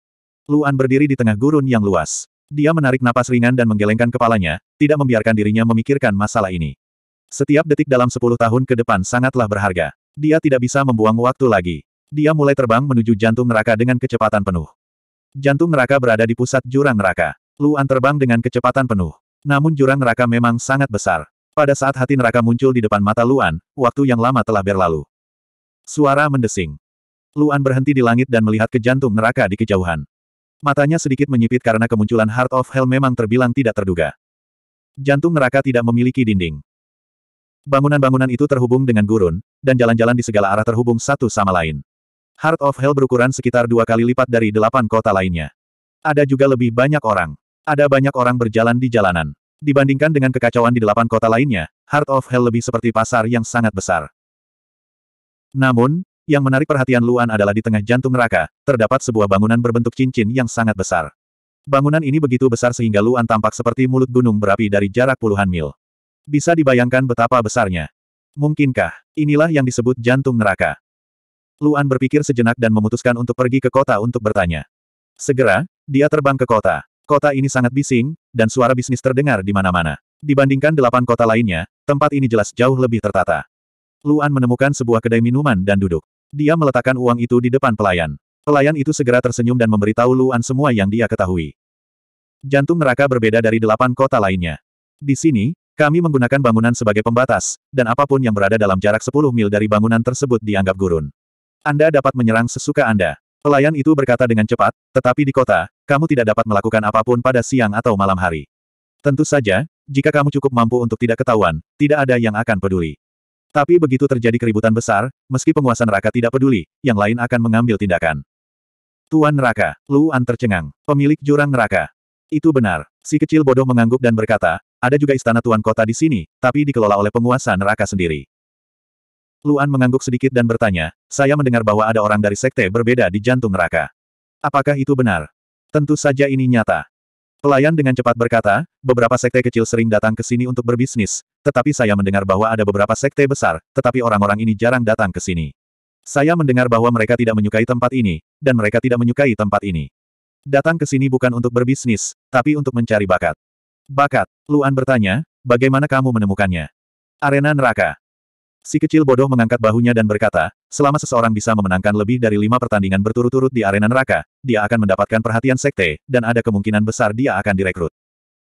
Luan berdiri di tengah gurun yang luas. Dia menarik napas ringan dan menggelengkan kepalanya, tidak membiarkan dirinya memikirkan masalah ini. Setiap detik dalam sepuluh tahun ke depan sangatlah berharga. Dia tidak bisa membuang waktu lagi. Dia mulai terbang menuju jantung neraka dengan kecepatan penuh. Jantung neraka berada di pusat jurang neraka. Luan terbang dengan kecepatan penuh. Namun jurang neraka memang sangat besar. Pada saat hati neraka muncul di depan mata Luan, waktu yang lama telah berlalu. Suara mendesing. Luan berhenti di langit dan melihat ke jantung neraka di kejauhan. Matanya sedikit menyipit karena kemunculan Heart of Hell memang terbilang tidak terduga. Jantung neraka tidak memiliki dinding. Bangunan-bangunan itu terhubung dengan gurun, dan jalan-jalan di segala arah terhubung satu sama lain. Heart of Hell berukuran sekitar dua kali lipat dari delapan kota lainnya. Ada juga lebih banyak orang. Ada banyak orang berjalan di jalanan. Dibandingkan dengan kekacauan di delapan kota lainnya, Heart of Hell lebih seperti pasar yang sangat besar. Namun, yang menarik perhatian Luan adalah di tengah jantung neraka, terdapat sebuah bangunan berbentuk cincin yang sangat besar. Bangunan ini begitu besar sehingga Luan tampak seperti mulut gunung berapi dari jarak puluhan mil. Bisa dibayangkan betapa besarnya. Mungkinkah, inilah yang disebut jantung neraka. Luan berpikir sejenak dan memutuskan untuk pergi ke kota untuk bertanya. Segera, dia terbang ke kota. Kota ini sangat bising, dan suara bisnis terdengar di mana-mana. Dibandingkan delapan kota lainnya, tempat ini jelas jauh lebih tertata. Luan menemukan sebuah kedai minuman dan duduk. Dia meletakkan uang itu di depan pelayan. Pelayan itu segera tersenyum dan memberitahu Luan semua yang dia ketahui. Jantung neraka berbeda dari delapan kota lainnya. Di sini, kami menggunakan bangunan sebagai pembatas, dan apapun yang berada dalam jarak 10 mil dari bangunan tersebut dianggap gurun. Anda dapat menyerang sesuka Anda. Pelayan itu berkata dengan cepat, tetapi di kota, kamu tidak dapat melakukan apapun pada siang atau malam hari. Tentu saja, jika kamu cukup mampu untuk tidak ketahuan, tidak ada yang akan peduli. Tapi begitu terjadi keributan besar, meski penguasa neraka tidak peduli, yang lain akan mengambil tindakan. Tuan neraka, Luan tercengang. Pemilik jurang neraka. Itu benar. Si kecil bodoh mengangguk dan berkata, ada juga istana tuan kota di sini, tapi dikelola oleh penguasa neraka sendiri. Luan mengangguk sedikit dan bertanya, saya mendengar bahwa ada orang dari sekte berbeda di jantung neraka. Apakah itu benar? Tentu saja ini nyata. Pelayan dengan cepat berkata, beberapa sekte kecil sering datang ke sini untuk berbisnis, tetapi saya mendengar bahwa ada beberapa sekte besar, tetapi orang-orang ini jarang datang ke sini. Saya mendengar bahwa mereka tidak menyukai tempat ini, dan mereka tidak menyukai tempat ini. Datang ke sini bukan untuk berbisnis, tapi untuk mencari bakat. Bakat. Luan bertanya, bagaimana kamu menemukannya? Arena neraka. Si kecil bodoh mengangkat bahunya dan berkata, selama seseorang bisa memenangkan lebih dari lima pertandingan berturut-turut di arena neraka, dia akan mendapatkan perhatian sekte, dan ada kemungkinan besar dia akan direkrut.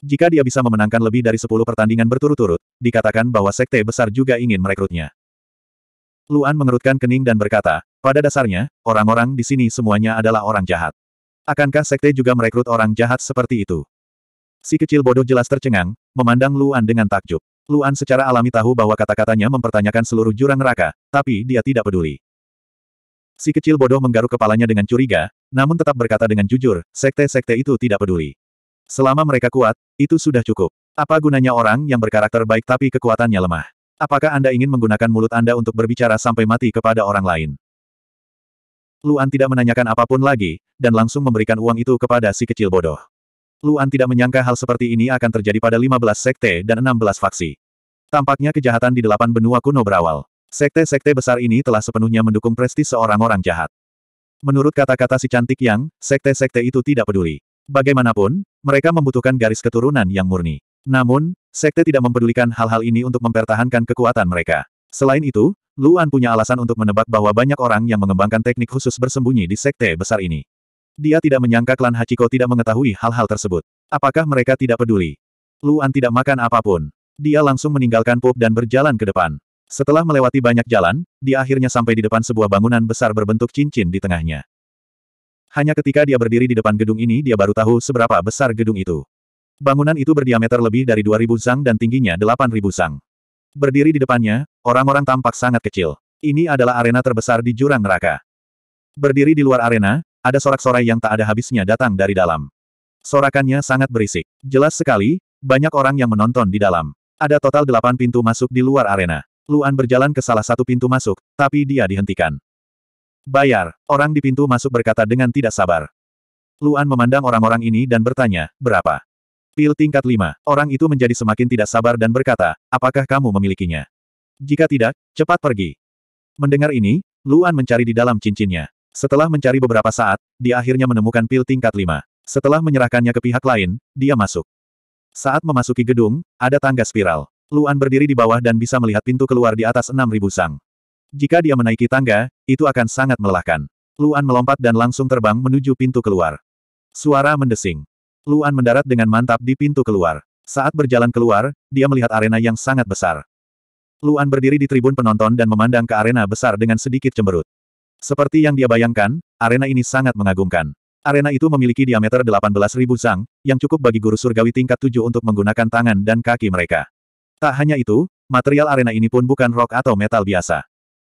Jika dia bisa memenangkan lebih dari sepuluh pertandingan berturut-turut, dikatakan bahwa sekte besar juga ingin merekrutnya. Luan mengerutkan kening dan berkata, pada dasarnya, orang-orang di sini semuanya adalah orang jahat. Akankah sekte juga merekrut orang jahat seperti itu? Si kecil bodoh jelas tercengang, memandang Luan dengan takjub. Luan secara alami tahu bahwa kata-katanya mempertanyakan seluruh jurang neraka, tapi dia tidak peduli. Si kecil bodoh menggaruk kepalanya dengan curiga, namun tetap berkata dengan jujur, sekte-sekte itu tidak peduli. Selama mereka kuat, itu sudah cukup. Apa gunanya orang yang berkarakter baik tapi kekuatannya lemah? Apakah Anda ingin menggunakan mulut Anda untuk berbicara sampai mati kepada orang lain? Luan tidak menanyakan apapun lagi, dan langsung memberikan uang itu kepada si kecil bodoh. Luan tidak menyangka hal seperti ini akan terjadi pada 15 sekte dan 16 faksi. Tampaknya kejahatan di delapan benua kuno berawal. Sekte-sekte besar ini telah sepenuhnya mendukung prestis seorang orang jahat. Menurut kata-kata si cantik yang, sekte-sekte itu tidak peduli. Bagaimanapun, mereka membutuhkan garis keturunan yang murni. Namun, sekte tidak mempedulikan hal-hal ini untuk mempertahankan kekuatan mereka. Selain itu, Luan punya alasan untuk menebak bahwa banyak orang yang mengembangkan teknik khusus bersembunyi di sekte besar ini. Dia tidak menyangka klan Hachiko tidak mengetahui hal-hal tersebut. Apakah mereka tidak peduli? Luan tidak makan apapun. Dia langsung meninggalkan pub dan berjalan ke depan. Setelah melewati banyak jalan, dia akhirnya sampai di depan sebuah bangunan besar berbentuk cincin di tengahnya. Hanya ketika dia berdiri di depan gedung ini dia baru tahu seberapa besar gedung itu. Bangunan itu berdiameter lebih dari 2000 zang dan tingginya 8000 zang. Berdiri di depannya, orang-orang tampak sangat kecil. Ini adalah arena terbesar di jurang neraka. Berdiri di luar arena, ada sorak-sorai yang tak ada habisnya datang dari dalam. Sorakannya sangat berisik. Jelas sekali, banyak orang yang menonton di dalam. Ada total delapan pintu masuk di luar arena. Luan berjalan ke salah satu pintu masuk, tapi dia dihentikan. Bayar, orang di pintu masuk berkata dengan tidak sabar. Luan memandang orang-orang ini dan bertanya, berapa? Pil tingkat lima. orang itu menjadi semakin tidak sabar dan berkata, apakah kamu memilikinya? Jika tidak, cepat pergi. Mendengar ini, Luan mencari di dalam cincinnya. Setelah mencari beberapa saat, dia akhirnya menemukan pil tingkat 5. Setelah menyerahkannya ke pihak lain, dia masuk. Saat memasuki gedung, ada tangga spiral. Luan berdiri di bawah dan bisa melihat pintu keluar di atas 6.000 sang. Jika dia menaiki tangga, itu akan sangat melelahkan. Luan melompat dan langsung terbang menuju pintu keluar. Suara mendesing. Luan mendarat dengan mantap di pintu keluar. Saat berjalan keluar, dia melihat arena yang sangat besar. Luan berdiri di tribun penonton dan memandang ke arena besar dengan sedikit cemberut. Seperti yang dia bayangkan, arena ini sangat mengagumkan. Arena itu memiliki diameter 18.000 zang, yang cukup bagi guru surgawi tingkat 7 untuk menggunakan tangan dan kaki mereka. Tak hanya itu, material arena ini pun bukan rok atau metal biasa.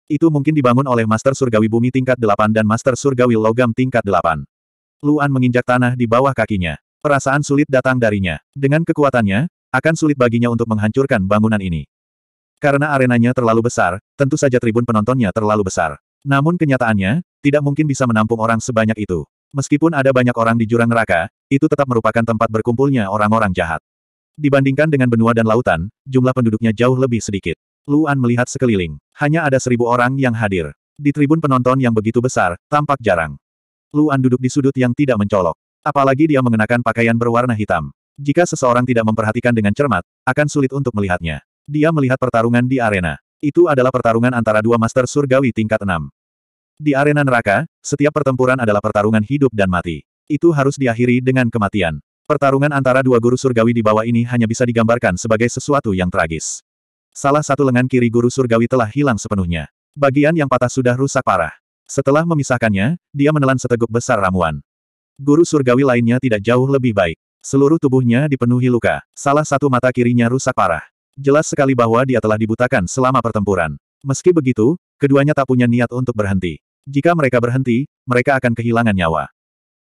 Itu mungkin dibangun oleh Master Surgawi Bumi tingkat 8 dan Master Surgawi Logam tingkat 8. Luan menginjak tanah di bawah kakinya. Perasaan sulit datang darinya. Dengan kekuatannya, akan sulit baginya untuk menghancurkan bangunan ini. Karena arenanya terlalu besar, tentu saja tribun penontonnya terlalu besar. Namun kenyataannya, tidak mungkin bisa menampung orang sebanyak itu. Meskipun ada banyak orang di jurang neraka, itu tetap merupakan tempat berkumpulnya orang-orang jahat. Dibandingkan dengan benua dan lautan, jumlah penduduknya jauh lebih sedikit. Luan melihat sekeliling. Hanya ada seribu orang yang hadir. Di tribun penonton yang begitu besar, tampak jarang. Luan duduk di sudut yang tidak mencolok. Apalagi dia mengenakan pakaian berwarna hitam. Jika seseorang tidak memperhatikan dengan cermat, akan sulit untuk melihatnya. Dia melihat pertarungan di arena. Itu adalah pertarungan antara dua master surgawi tingkat 6. Di arena neraka, setiap pertempuran adalah pertarungan hidup dan mati. Itu harus diakhiri dengan kematian. Pertarungan antara dua guru surgawi di bawah ini hanya bisa digambarkan sebagai sesuatu yang tragis. Salah satu lengan kiri guru surgawi telah hilang sepenuhnya. Bagian yang patah sudah rusak parah. Setelah memisahkannya, dia menelan seteguk besar ramuan. Guru surgawi lainnya tidak jauh lebih baik. Seluruh tubuhnya dipenuhi luka. Salah satu mata kirinya rusak parah. Jelas sekali bahwa dia telah dibutakan selama pertempuran. Meski begitu, keduanya tak punya niat untuk berhenti. Jika mereka berhenti, mereka akan kehilangan nyawa.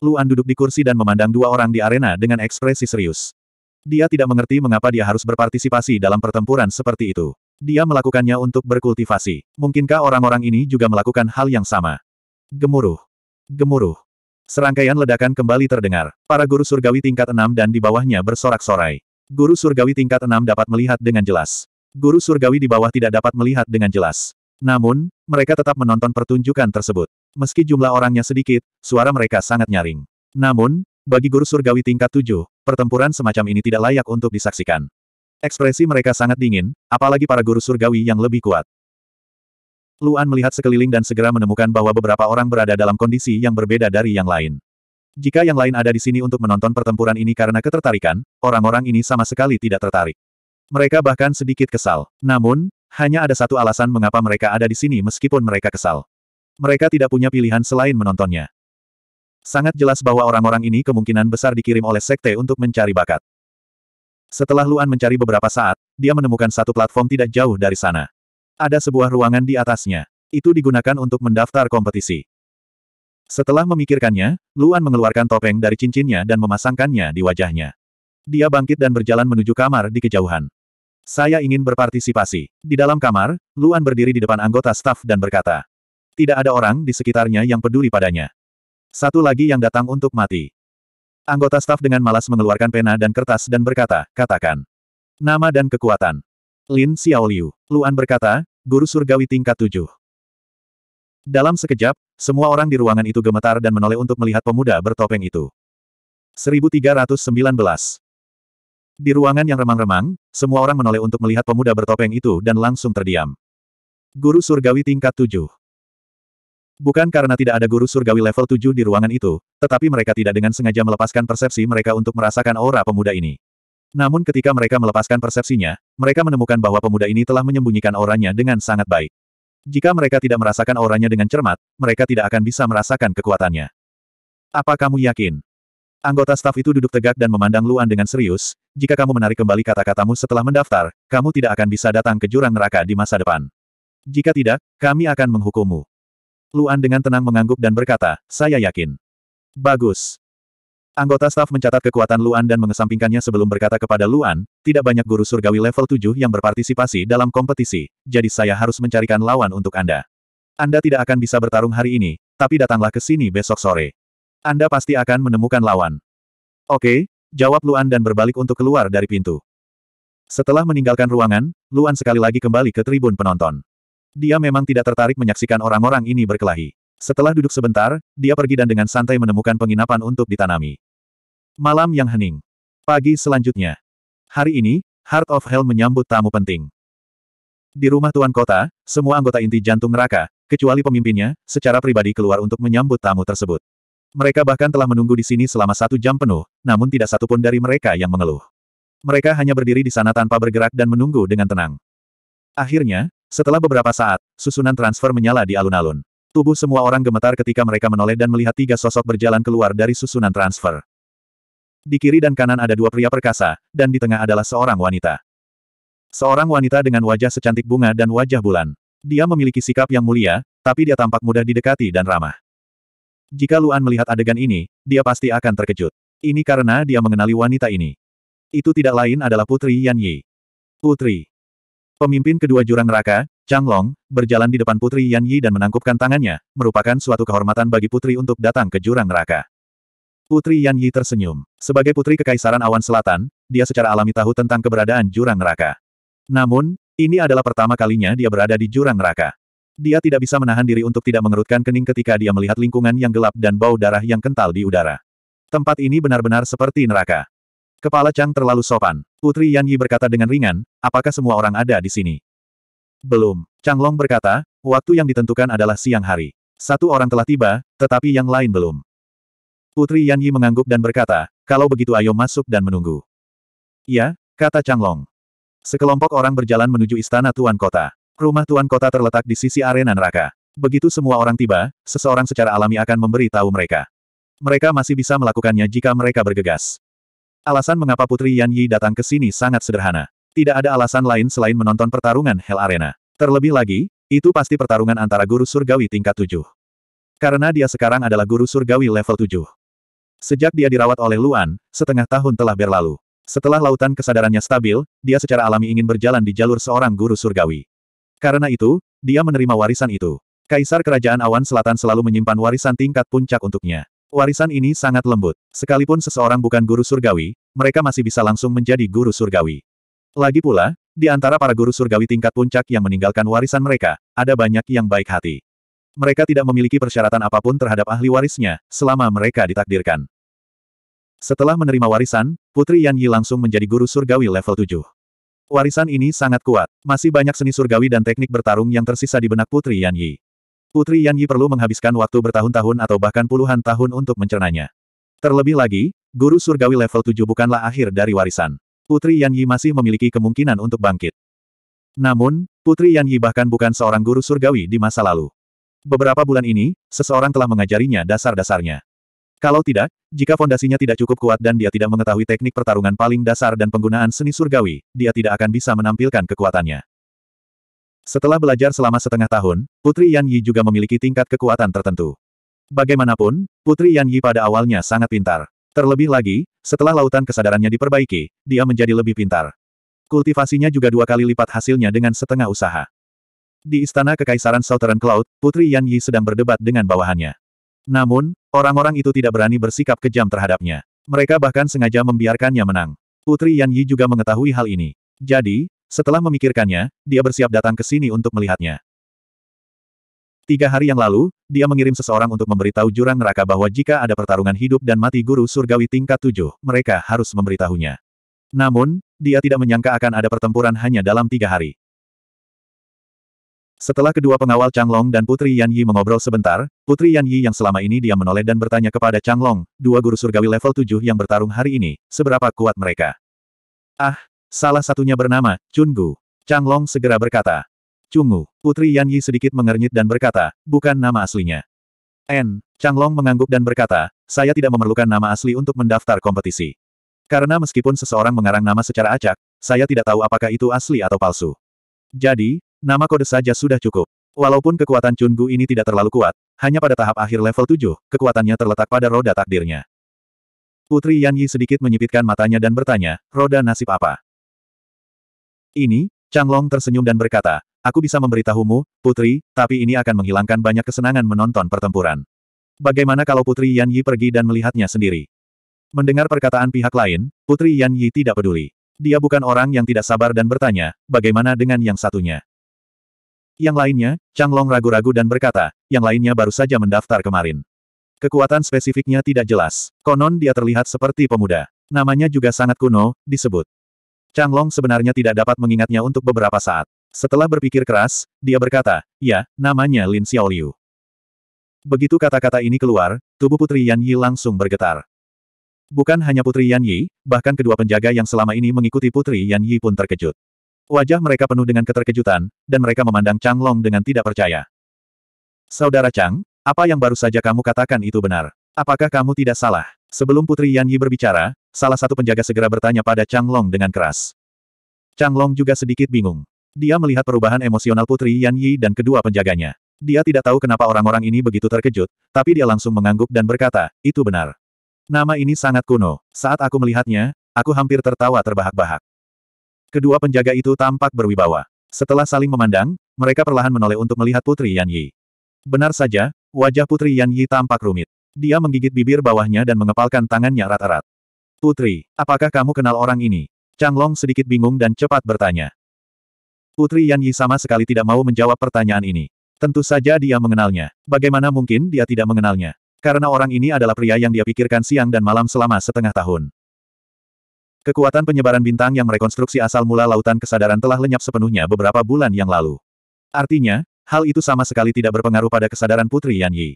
Luan duduk di kursi dan memandang dua orang di arena dengan ekspresi serius. Dia tidak mengerti mengapa dia harus berpartisipasi dalam pertempuran seperti itu. Dia melakukannya untuk berkultivasi. Mungkinkah orang-orang ini juga melakukan hal yang sama? Gemuruh. Gemuruh. Serangkaian ledakan kembali terdengar. Para guru surgawi tingkat enam dan di bawahnya bersorak-sorai. Guru surgawi tingkat enam dapat melihat dengan jelas. Guru surgawi di bawah tidak dapat melihat dengan jelas. Namun, mereka tetap menonton pertunjukan tersebut. Meski jumlah orangnya sedikit, suara mereka sangat nyaring. Namun, bagi guru surgawi tingkat tujuh, pertempuran semacam ini tidak layak untuk disaksikan. Ekspresi mereka sangat dingin, apalagi para guru surgawi yang lebih kuat. Luan melihat sekeliling dan segera menemukan bahwa beberapa orang berada dalam kondisi yang berbeda dari yang lain. Jika yang lain ada di sini untuk menonton pertempuran ini karena ketertarikan, orang-orang ini sama sekali tidak tertarik. Mereka bahkan sedikit kesal. Namun, hanya ada satu alasan mengapa mereka ada di sini meskipun mereka kesal. Mereka tidak punya pilihan selain menontonnya. Sangat jelas bahwa orang-orang ini kemungkinan besar dikirim oleh sekte untuk mencari bakat. Setelah Luan mencari beberapa saat, dia menemukan satu platform tidak jauh dari sana. Ada sebuah ruangan di atasnya. Itu digunakan untuk mendaftar kompetisi. Setelah memikirkannya, Luan mengeluarkan topeng dari cincinnya dan memasangkannya di wajahnya. Dia bangkit dan berjalan menuju kamar di kejauhan. Saya ingin berpartisipasi. Di dalam kamar, Luan berdiri di depan anggota staf dan berkata. Tidak ada orang di sekitarnya yang peduli padanya. Satu lagi yang datang untuk mati. Anggota staf dengan malas mengeluarkan pena dan kertas dan berkata, katakan. Nama dan kekuatan. Lin Xiaoliu. Luan berkata, guru surgawi tingkat tujuh. Dalam sekejap, semua orang di ruangan itu gemetar dan menoleh untuk melihat pemuda bertopeng itu. 1319. Di ruangan yang remang-remang, semua orang menoleh untuk melihat pemuda bertopeng itu dan langsung terdiam. Guru Surgawi tingkat 7 Bukan karena tidak ada guru surgawi level 7 di ruangan itu, tetapi mereka tidak dengan sengaja melepaskan persepsi mereka untuk merasakan aura pemuda ini. Namun ketika mereka melepaskan persepsinya, mereka menemukan bahwa pemuda ini telah menyembunyikan auranya dengan sangat baik. Jika mereka tidak merasakan auranya dengan cermat, mereka tidak akan bisa merasakan kekuatannya. Apa kamu yakin? Anggota staf itu duduk tegak dan memandang Luan dengan serius, jika kamu menarik kembali kata-katamu setelah mendaftar, kamu tidak akan bisa datang ke jurang neraka di masa depan. Jika tidak, kami akan menghukummu. Luan dengan tenang mengangguk dan berkata, saya yakin. Bagus. Anggota staf mencatat kekuatan Luan dan mengesampingkannya sebelum berkata kepada Luan, tidak banyak guru surgawi level 7 yang berpartisipasi dalam kompetisi, jadi saya harus mencarikan lawan untuk Anda. Anda tidak akan bisa bertarung hari ini, tapi datanglah ke sini besok sore. Anda pasti akan menemukan lawan. Oke, jawab Luan dan berbalik untuk keluar dari pintu. Setelah meninggalkan ruangan, Luan sekali lagi kembali ke tribun penonton. Dia memang tidak tertarik menyaksikan orang-orang ini berkelahi. Setelah duduk sebentar, dia pergi dan dengan santai menemukan penginapan untuk ditanami. Malam yang hening. Pagi selanjutnya. Hari ini, Heart of Hell menyambut tamu penting. Di rumah Tuan Kota, semua anggota inti jantung neraka, kecuali pemimpinnya, secara pribadi keluar untuk menyambut tamu tersebut. Mereka bahkan telah menunggu di sini selama satu jam penuh, namun tidak satupun dari mereka yang mengeluh. Mereka hanya berdiri di sana tanpa bergerak dan menunggu dengan tenang. Akhirnya, setelah beberapa saat, susunan transfer menyala di alun-alun. Tubuh semua orang gemetar ketika mereka menoleh dan melihat tiga sosok berjalan keluar dari susunan transfer. Di kiri dan kanan ada dua pria perkasa, dan di tengah adalah seorang wanita. Seorang wanita dengan wajah secantik bunga dan wajah bulan. Dia memiliki sikap yang mulia, tapi dia tampak mudah didekati dan ramah. Jika Luan melihat adegan ini, dia pasti akan terkejut. Ini karena dia mengenali wanita ini. Itu tidak lain adalah Putri Yan Yi. Putri. Pemimpin kedua jurang neraka, Chang Long, berjalan di depan Putri Yan Yi dan menangkupkan tangannya, merupakan suatu kehormatan bagi Putri untuk datang ke jurang neraka. Putri Yan Yi tersenyum. Sebagai Putri Kekaisaran Awan Selatan, dia secara alami tahu tentang keberadaan jurang neraka. Namun, ini adalah pertama kalinya dia berada di jurang neraka. Dia tidak bisa menahan diri untuk tidak mengerutkan kening ketika dia melihat lingkungan yang gelap dan bau darah yang kental di udara. Tempat ini benar-benar seperti neraka. Kepala Chang terlalu sopan. Putri Yan Yi berkata dengan ringan, apakah semua orang ada di sini? Belum. Chang Long berkata, waktu yang ditentukan adalah siang hari. Satu orang telah tiba, tetapi yang lain belum. Putri Yan Yi mengangguk dan berkata, kalau begitu ayo masuk dan menunggu. Ya, kata Chang Long. Sekelompok orang berjalan menuju istana Tuan Kota. Rumah Tuan Kota terletak di sisi arena neraka. Begitu semua orang tiba, seseorang secara alami akan memberi tahu mereka. Mereka masih bisa melakukannya jika mereka bergegas. Alasan mengapa Putri Yan Yi datang ke sini sangat sederhana. Tidak ada alasan lain selain menonton pertarungan Hell Arena. Terlebih lagi, itu pasti pertarungan antara guru surgawi tingkat 7. Karena dia sekarang adalah guru surgawi level 7. Sejak dia dirawat oleh Luan, setengah tahun telah berlalu. Setelah lautan kesadarannya stabil, dia secara alami ingin berjalan di jalur seorang guru surgawi. Karena itu, dia menerima warisan itu. Kaisar Kerajaan Awan Selatan selalu menyimpan warisan tingkat puncak untuknya. Warisan ini sangat lembut. Sekalipun seseorang bukan guru surgawi, mereka masih bisa langsung menjadi guru surgawi. Lagi pula, di antara para guru surgawi tingkat puncak yang meninggalkan warisan mereka, ada banyak yang baik hati. Mereka tidak memiliki persyaratan apapun terhadap ahli warisnya, selama mereka ditakdirkan. Setelah menerima warisan, Putri Yan Yi langsung menjadi guru surgawi level 7. Warisan ini sangat kuat. Masih banyak seni surgawi dan teknik bertarung yang tersisa di benak Putri Yan Yi. Putri Yan Yi perlu menghabiskan waktu bertahun-tahun atau bahkan puluhan tahun untuk mencernanya. Terlebih lagi, guru surgawi level 7 bukanlah akhir dari warisan. Putri Yan Yi masih memiliki kemungkinan untuk bangkit. Namun, Putri Yan Yi bahkan bukan seorang guru surgawi di masa lalu. Beberapa bulan ini, seseorang telah mengajarinya dasar-dasarnya. Kalau tidak, jika fondasinya tidak cukup kuat dan dia tidak mengetahui teknik pertarungan paling dasar dan penggunaan seni surgawi, dia tidak akan bisa menampilkan kekuatannya. Setelah belajar selama setengah tahun, Putri Yan Yi juga memiliki tingkat kekuatan tertentu. Bagaimanapun, Putri Yan Yi pada awalnya sangat pintar. Terlebih lagi, setelah lautan kesadarannya diperbaiki, dia menjadi lebih pintar. Kultivasinya juga dua kali lipat hasilnya dengan setengah usaha. Di Istana Kekaisaran Southern Cloud, Putri Yan Yi sedang berdebat dengan bawahannya. Namun, orang-orang itu tidak berani bersikap kejam terhadapnya. Mereka bahkan sengaja membiarkannya menang. Putri Yan Yi juga mengetahui hal ini. Jadi, setelah memikirkannya, dia bersiap datang ke sini untuk melihatnya. Tiga hari yang lalu, dia mengirim seseorang untuk memberitahu jurang neraka bahwa jika ada pertarungan hidup dan mati guru surgawi tingkat tujuh, mereka harus memberitahunya. Namun, dia tidak menyangka akan ada pertempuran hanya dalam tiga hari. Setelah kedua pengawal Chang Long dan Putri Yan Yi mengobrol sebentar, Putri Yan Yi yang selama ini dia menoleh dan bertanya kepada Chang Long, dua guru surgawi level 7 yang bertarung hari ini, seberapa kuat mereka? Ah, salah satunya bernama, Chun Gu. Chang Long segera berkata. Chunggu, Putri Yan Yi sedikit mengernyit dan berkata, bukan nama aslinya. N. Chang Long mengangguk dan berkata, saya tidak memerlukan nama asli untuk mendaftar kompetisi. Karena meskipun seseorang mengarang nama secara acak, saya tidak tahu apakah itu asli atau palsu. Jadi, Nama kode saja sudah cukup. Walaupun kekuatan Gu ini tidak terlalu kuat, hanya pada tahap akhir level 7, kekuatannya terletak pada roda takdirnya. Putri Yan Yi sedikit menyipitkan matanya dan bertanya, roda nasib apa? Ini, Chang Long tersenyum dan berkata, aku bisa memberitahumu, Putri, tapi ini akan menghilangkan banyak kesenangan menonton pertempuran. Bagaimana kalau Putri Yan Yi pergi dan melihatnya sendiri? Mendengar perkataan pihak lain, Putri Yan Yi tidak peduli. Dia bukan orang yang tidak sabar dan bertanya, bagaimana dengan yang satunya? Yang lainnya, Chang Long ragu-ragu dan berkata, yang lainnya baru saja mendaftar kemarin. Kekuatan spesifiknya tidak jelas. Konon dia terlihat seperti pemuda. Namanya juga sangat kuno, disebut. Chang Long sebenarnya tidak dapat mengingatnya untuk beberapa saat. Setelah berpikir keras, dia berkata, ya, namanya Lin Xiaoliu. Begitu kata-kata ini keluar, tubuh Putri Yan Yi langsung bergetar. Bukan hanya Putri Yan Yi, bahkan kedua penjaga yang selama ini mengikuti Putri Yan Yi pun terkejut. Wajah mereka penuh dengan keterkejutan, dan mereka memandang Chang Long dengan tidak percaya. Saudara Chang, apa yang baru saja kamu katakan itu benar? Apakah kamu tidak salah? Sebelum Putri Yan Yi berbicara, salah satu penjaga segera bertanya pada Chang Long dengan keras. Chang Long juga sedikit bingung. Dia melihat perubahan emosional Putri Yan Yi dan kedua penjaganya. Dia tidak tahu kenapa orang-orang ini begitu terkejut, tapi dia langsung mengangguk dan berkata, itu benar. Nama ini sangat kuno. Saat aku melihatnya, aku hampir tertawa terbahak-bahak. Kedua penjaga itu tampak berwibawa. Setelah saling memandang, mereka perlahan menoleh untuk melihat Putri Yan Yi. Benar saja, wajah Putri Yan Yi tampak rumit. Dia menggigit bibir bawahnya dan mengepalkan tangannya erat-erat. Putri, apakah kamu kenal orang ini? Chang Long sedikit bingung dan cepat bertanya. Putri Yan Yi sama sekali tidak mau menjawab pertanyaan ini. Tentu saja dia mengenalnya. Bagaimana mungkin dia tidak mengenalnya? Karena orang ini adalah pria yang dia pikirkan siang dan malam selama setengah tahun. Kekuatan penyebaran bintang yang merekonstruksi asal mula lautan kesadaran telah lenyap sepenuhnya beberapa bulan yang lalu. Artinya, hal itu sama sekali tidak berpengaruh pada kesadaran Putri Yan Yi.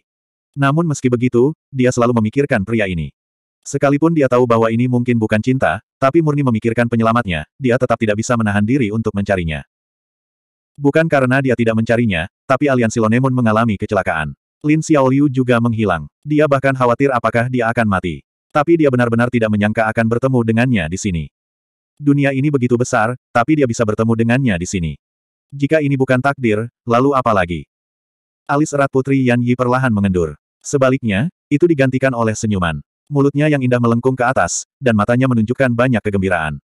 Namun meski begitu, dia selalu memikirkan pria ini. Sekalipun dia tahu bahwa ini mungkin bukan cinta, tapi murni memikirkan penyelamatnya, dia tetap tidak bisa menahan diri untuk mencarinya. Bukan karena dia tidak mencarinya, tapi aliansi Lonemon mengalami kecelakaan. Lin Xiaoliu juga menghilang. Dia bahkan khawatir apakah dia akan mati. Tapi dia benar-benar tidak menyangka akan bertemu dengannya di sini. Dunia ini begitu besar, tapi dia bisa bertemu dengannya di sini. Jika ini bukan takdir, lalu apa lagi? Alis erat Putri Yan Yi perlahan mengendur. Sebaliknya, itu digantikan oleh senyuman. Mulutnya yang indah melengkung ke atas, dan matanya menunjukkan banyak kegembiraan.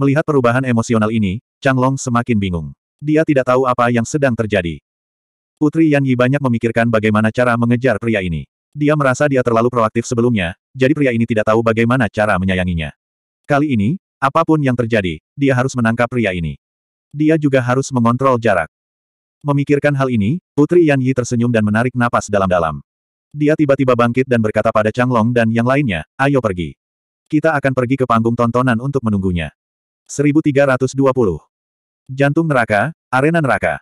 Melihat perubahan emosional ini, Chang Long semakin bingung. Dia tidak tahu apa yang sedang terjadi. Putri Yan Yi banyak memikirkan bagaimana cara mengejar pria ini. Dia merasa dia terlalu proaktif sebelumnya, jadi pria ini tidak tahu bagaimana cara menyayanginya. Kali ini, apapun yang terjadi, dia harus menangkap pria ini. Dia juga harus mengontrol jarak. Memikirkan hal ini, Putri Yan Yi tersenyum dan menarik napas dalam-dalam. Dia tiba-tiba bangkit dan berkata pada Chang Long dan yang lainnya, ayo pergi. Kita akan pergi ke panggung tontonan untuk menunggunya. 1320. Jantung neraka, arena neraka.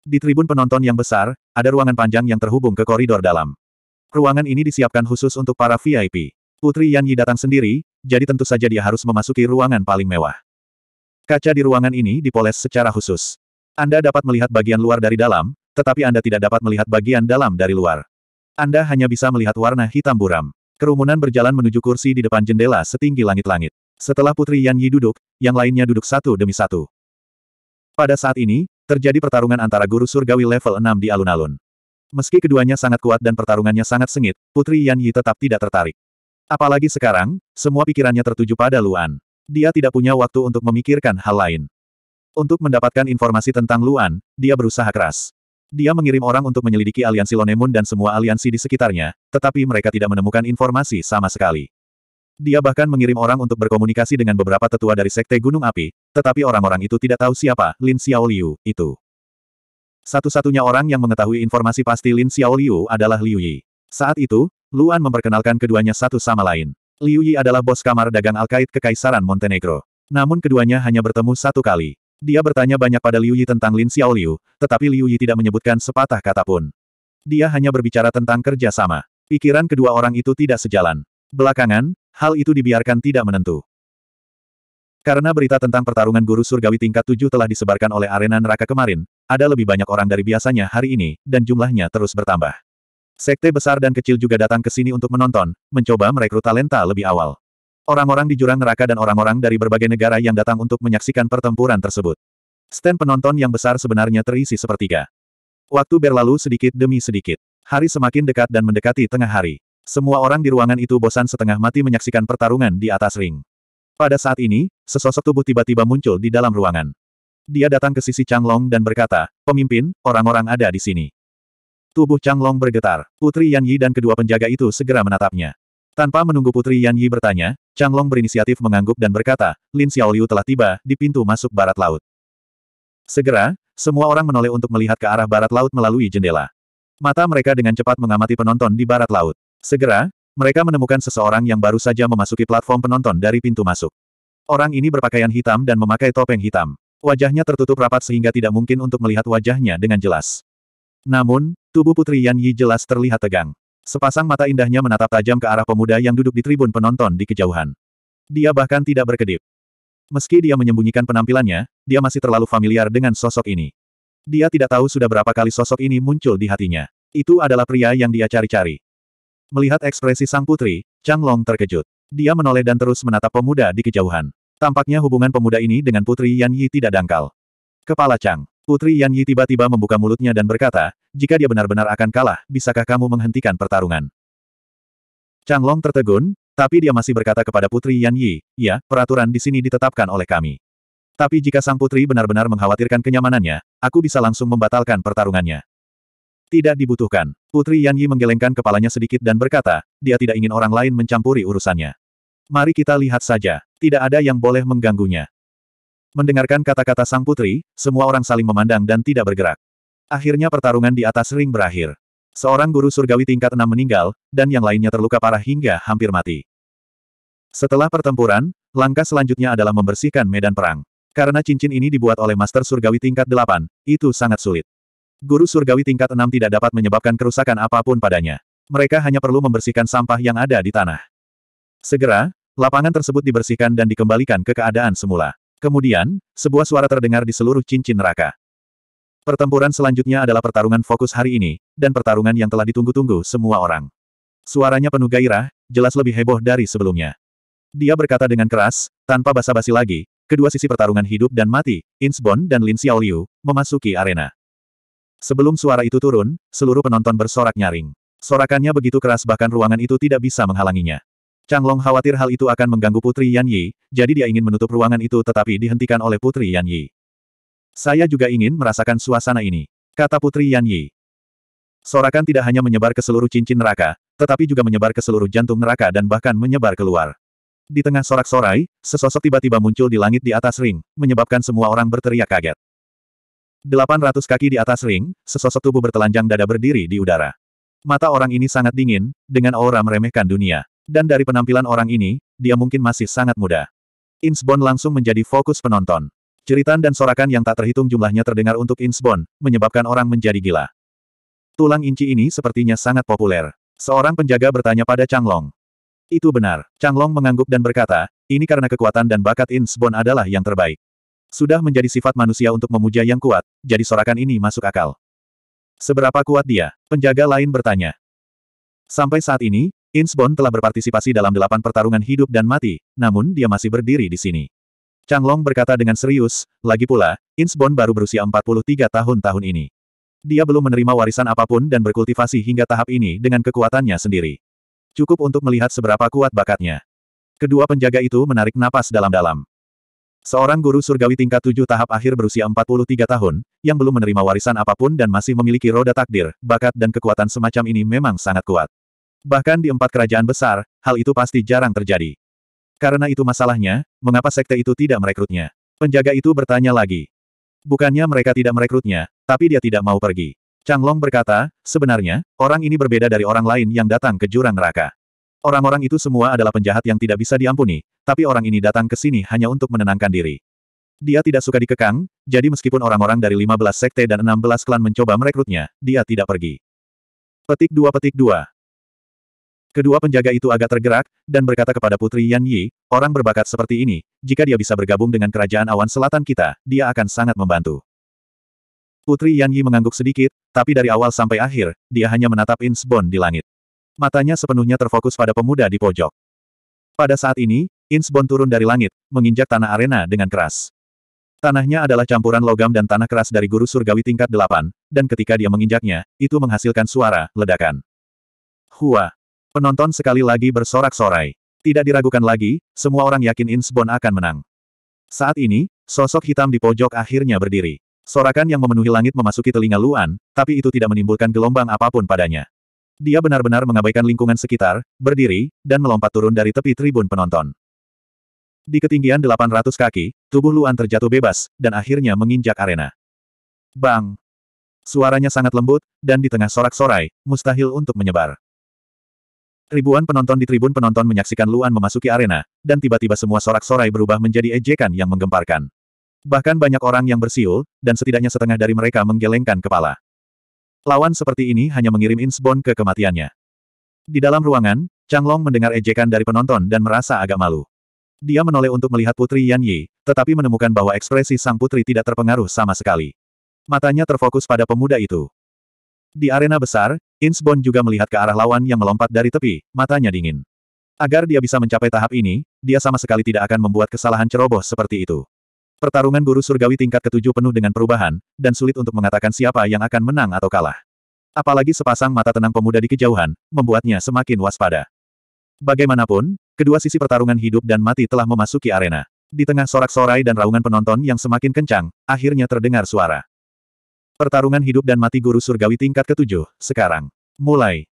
Di tribun penonton yang besar, ada ruangan panjang yang terhubung ke koridor dalam. Ruangan ini disiapkan khusus untuk para VIP. Putri Yan Yi datang sendiri, jadi tentu saja dia harus memasuki ruangan paling mewah. Kaca di ruangan ini dipoles secara khusus. Anda dapat melihat bagian luar dari dalam, tetapi Anda tidak dapat melihat bagian dalam dari luar. Anda hanya bisa melihat warna hitam buram. Kerumunan berjalan menuju kursi di depan jendela setinggi langit-langit. Setelah Putri Yan Yi duduk, yang lainnya duduk satu demi satu. Pada saat ini, terjadi pertarungan antara guru surgawi level 6 di alun-alun. Meski keduanya sangat kuat dan pertarungannya sangat sengit, Putri Yan Yi tetap tidak tertarik. Apalagi sekarang, semua pikirannya tertuju pada Luan. Dia tidak punya waktu untuk memikirkan hal lain. Untuk mendapatkan informasi tentang Luan, dia berusaha keras. Dia mengirim orang untuk menyelidiki aliansi Lonemun dan semua aliansi di sekitarnya, tetapi mereka tidak menemukan informasi sama sekali. Dia bahkan mengirim orang untuk berkomunikasi dengan beberapa tetua dari Sekte Gunung Api, tetapi orang-orang itu tidak tahu siapa Lin Xiaoliu itu. Satu-satunya orang yang mengetahui informasi pasti Lin Xiaoliu adalah Liu Yi. Saat itu, Luan memperkenalkan keduanya satu sama lain. Liu Yi adalah bos kamar dagang Alkait Kekaisaran Montenegro. Namun keduanya hanya bertemu satu kali. Dia bertanya banyak pada Liu Yi tentang Lin Xiaoliu, tetapi Liu Yi tidak menyebutkan sepatah kata pun. Dia hanya berbicara tentang kerjasama. Pikiran kedua orang itu tidak sejalan. Belakangan, hal itu dibiarkan tidak menentu. Karena berita tentang pertarungan guru surgawi tingkat 7 telah disebarkan oleh arena neraka kemarin, ada lebih banyak orang dari biasanya hari ini, dan jumlahnya terus bertambah. Sekte besar dan kecil juga datang ke sini untuk menonton, mencoba merekrut talenta lebih awal. Orang-orang di jurang neraka dan orang-orang dari berbagai negara yang datang untuk menyaksikan pertempuran tersebut. Stand penonton yang besar sebenarnya terisi sepertiga. Waktu berlalu sedikit demi sedikit. Hari semakin dekat dan mendekati tengah hari. Semua orang di ruangan itu bosan setengah mati menyaksikan pertarungan di atas ring. Pada saat ini, sesosok tubuh tiba-tiba muncul di dalam ruangan. Dia datang ke sisi Changlong dan berkata, Pemimpin, orang-orang ada di sini. Tubuh Changlong bergetar. Putri Yan Yi dan kedua penjaga itu segera menatapnya. Tanpa menunggu Putri Yan Yi bertanya, Changlong berinisiatif mengangguk dan berkata, Lin Xiaoliu telah tiba di pintu masuk barat laut. Segera, semua orang menoleh untuk melihat ke arah barat laut melalui jendela. Mata mereka dengan cepat mengamati penonton di barat laut. Segera, mereka menemukan seseorang yang baru saja memasuki platform penonton dari pintu masuk. Orang ini berpakaian hitam dan memakai topeng hitam. Wajahnya tertutup rapat sehingga tidak mungkin untuk melihat wajahnya dengan jelas. Namun, tubuh Putri Yan Yi jelas terlihat tegang. Sepasang mata indahnya menatap tajam ke arah pemuda yang duduk di tribun penonton di kejauhan. Dia bahkan tidak berkedip. Meski dia menyembunyikan penampilannya, dia masih terlalu familiar dengan sosok ini. Dia tidak tahu sudah berapa kali sosok ini muncul di hatinya. Itu adalah pria yang dia cari-cari. Melihat ekspresi sang putri, Chang Long terkejut. Dia menoleh dan terus menatap pemuda di kejauhan. Tampaknya hubungan pemuda ini dengan Putri Yan Yi tidak dangkal. Kepala Chang. Putri Yan Yi tiba-tiba membuka mulutnya dan berkata, jika dia benar-benar akan kalah, bisakah kamu menghentikan pertarungan? Chang Long tertegun, tapi dia masih berkata kepada Putri Yan Yi, ya, peraturan di sini ditetapkan oleh kami. Tapi jika sang putri benar-benar mengkhawatirkan kenyamanannya, aku bisa langsung membatalkan pertarungannya. Tidak dibutuhkan. Putri Yan Yi menggelengkan kepalanya sedikit dan berkata, dia tidak ingin orang lain mencampuri urusannya. Mari kita lihat saja tidak ada yang boleh mengganggunya. Mendengarkan kata-kata sang putri, semua orang saling memandang dan tidak bergerak. Akhirnya pertarungan di atas ring berakhir. Seorang guru surgawi tingkat enam meninggal, dan yang lainnya terluka parah hingga hampir mati. Setelah pertempuran, langkah selanjutnya adalah membersihkan medan perang. Karena cincin ini dibuat oleh Master Surgawi tingkat delapan, itu sangat sulit. Guru surgawi tingkat enam tidak dapat menyebabkan kerusakan apapun padanya. Mereka hanya perlu membersihkan sampah yang ada di tanah. Segera, Lapangan tersebut dibersihkan dan dikembalikan ke keadaan semula. Kemudian, sebuah suara terdengar di seluruh cincin neraka. Pertempuran selanjutnya adalah pertarungan fokus hari ini, dan pertarungan yang telah ditunggu-tunggu semua orang. Suaranya penuh gairah, jelas lebih heboh dari sebelumnya. Dia berkata dengan keras, tanpa basa-basi lagi, kedua sisi pertarungan hidup dan mati, Insbon dan Lin Xiaoliu, memasuki arena. Sebelum suara itu turun, seluruh penonton bersorak nyaring. Sorakannya begitu keras bahkan ruangan itu tidak bisa menghalanginya. Chang Long khawatir hal itu akan mengganggu Putri Yan Yi, jadi dia ingin menutup ruangan itu tetapi dihentikan oleh Putri Yan Yi. Saya juga ingin merasakan suasana ini, kata Putri Yan Yi. Sorakan tidak hanya menyebar ke seluruh cincin neraka, tetapi juga menyebar ke seluruh jantung neraka dan bahkan menyebar keluar. Di tengah sorak-sorai, sesosok tiba-tiba muncul di langit di atas ring, menyebabkan semua orang berteriak kaget. 800 kaki di atas ring, sesosok tubuh bertelanjang dada berdiri di udara. Mata orang ini sangat dingin, dengan aura meremehkan dunia. Dan dari penampilan orang ini, dia mungkin masih sangat muda. Insbon langsung menjadi fokus penonton. Ceritan dan sorakan yang tak terhitung jumlahnya terdengar untuk Insbon, menyebabkan orang menjadi gila. Tulang inci ini sepertinya sangat populer. Seorang penjaga bertanya pada Changlong. Itu benar. Changlong mengangguk dan berkata, ini karena kekuatan dan bakat Insbon adalah yang terbaik. Sudah menjadi sifat manusia untuk memuja yang kuat, jadi sorakan ini masuk akal. Seberapa kuat dia? Penjaga lain bertanya. Sampai saat ini, Insbon telah berpartisipasi dalam delapan pertarungan hidup dan mati, namun dia masih berdiri di sini. Changlong berkata dengan serius, lagi pula, Insbon baru berusia 43 tahun tahun ini. Dia belum menerima warisan apapun dan berkultivasi hingga tahap ini dengan kekuatannya sendiri. Cukup untuk melihat seberapa kuat bakatnya. Kedua penjaga itu menarik napas dalam-dalam. Seorang guru surgawi tingkat tujuh tahap akhir berusia 43 tahun, yang belum menerima warisan apapun dan masih memiliki roda takdir, bakat dan kekuatan semacam ini memang sangat kuat. Bahkan di empat kerajaan besar, hal itu pasti jarang terjadi. Karena itu masalahnya, mengapa sekte itu tidak merekrutnya? Penjaga itu bertanya lagi. Bukannya mereka tidak merekrutnya, tapi dia tidak mau pergi. Changlong berkata, sebenarnya, orang ini berbeda dari orang lain yang datang ke jurang neraka. Orang-orang itu semua adalah penjahat yang tidak bisa diampuni, tapi orang ini datang ke sini hanya untuk menenangkan diri. Dia tidak suka dikekang, jadi meskipun orang-orang dari 15 sekte dan 16 klan mencoba merekrutnya, dia tidak pergi. Petik 2 Petik 2 Kedua penjaga itu agak tergerak, dan berkata kepada Putri Yan Yi, orang berbakat seperti ini, jika dia bisa bergabung dengan kerajaan awan selatan kita, dia akan sangat membantu. Putri Yan Yi mengangguk sedikit, tapi dari awal sampai akhir, dia hanya menatap Insbon di langit. Matanya sepenuhnya terfokus pada pemuda di pojok. Pada saat ini, Insbon turun dari langit, menginjak tanah arena dengan keras. Tanahnya adalah campuran logam dan tanah keras dari guru surgawi tingkat delapan, dan ketika dia menginjaknya, itu menghasilkan suara ledakan. Hua! Penonton sekali lagi bersorak-sorai. Tidak diragukan lagi, semua orang yakin Insbon akan menang. Saat ini, sosok hitam di pojok akhirnya berdiri. Sorakan yang memenuhi langit memasuki telinga Luan, tapi itu tidak menimbulkan gelombang apapun padanya. Dia benar-benar mengabaikan lingkungan sekitar, berdiri, dan melompat turun dari tepi tribun penonton. Di ketinggian 800 kaki, tubuh Luan terjatuh bebas, dan akhirnya menginjak arena. Bang! Suaranya sangat lembut, dan di tengah sorak-sorai, mustahil untuk menyebar. Ribuan penonton di tribun penonton menyaksikan Luan memasuki arena, dan tiba-tiba semua sorak-sorai berubah menjadi ejekan yang menggemparkan. Bahkan banyak orang yang bersiul, dan setidaknya setengah dari mereka menggelengkan kepala. Lawan seperti ini hanya mengirim Insbon ke kematiannya. Di dalam ruangan, Chang Long mendengar ejekan dari penonton dan merasa agak malu. Dia menoleh untuk melihat Putri Yan Yi, tetapi menemukan bahwa ekspresi sang putri tidak terpengaruh sama sekali. Matanya terfokus pada pemuda itu. Di arena besar, Insbon juga melihat ke arah lawan yang melompat dari tepi, matanya dingin. Agar dia bisa mencapai tahap ini, dia sama sekali tidak akan membuat kesalahan ceroboh seperti itu. Pertarungan guru surgawi tingkat ketujuh penuh dengan perubahan, dan sulit untuk mengatakan siapa yang akan menang atau kalah. Apalagi sepasang mata tenang pemuda di kejauhan, membuatnya semakin waspada. Bagaimanapun, kedua sisi pertarungan hidup dan mati telah memasuki arena. Di tengah sorak-sorai dan raungan penonton yang semakin kencang, akhirnya terdengar suara. Pertarungan hidup dan mati guru surgawi tingkat ketujuh, sekarang. Mulai.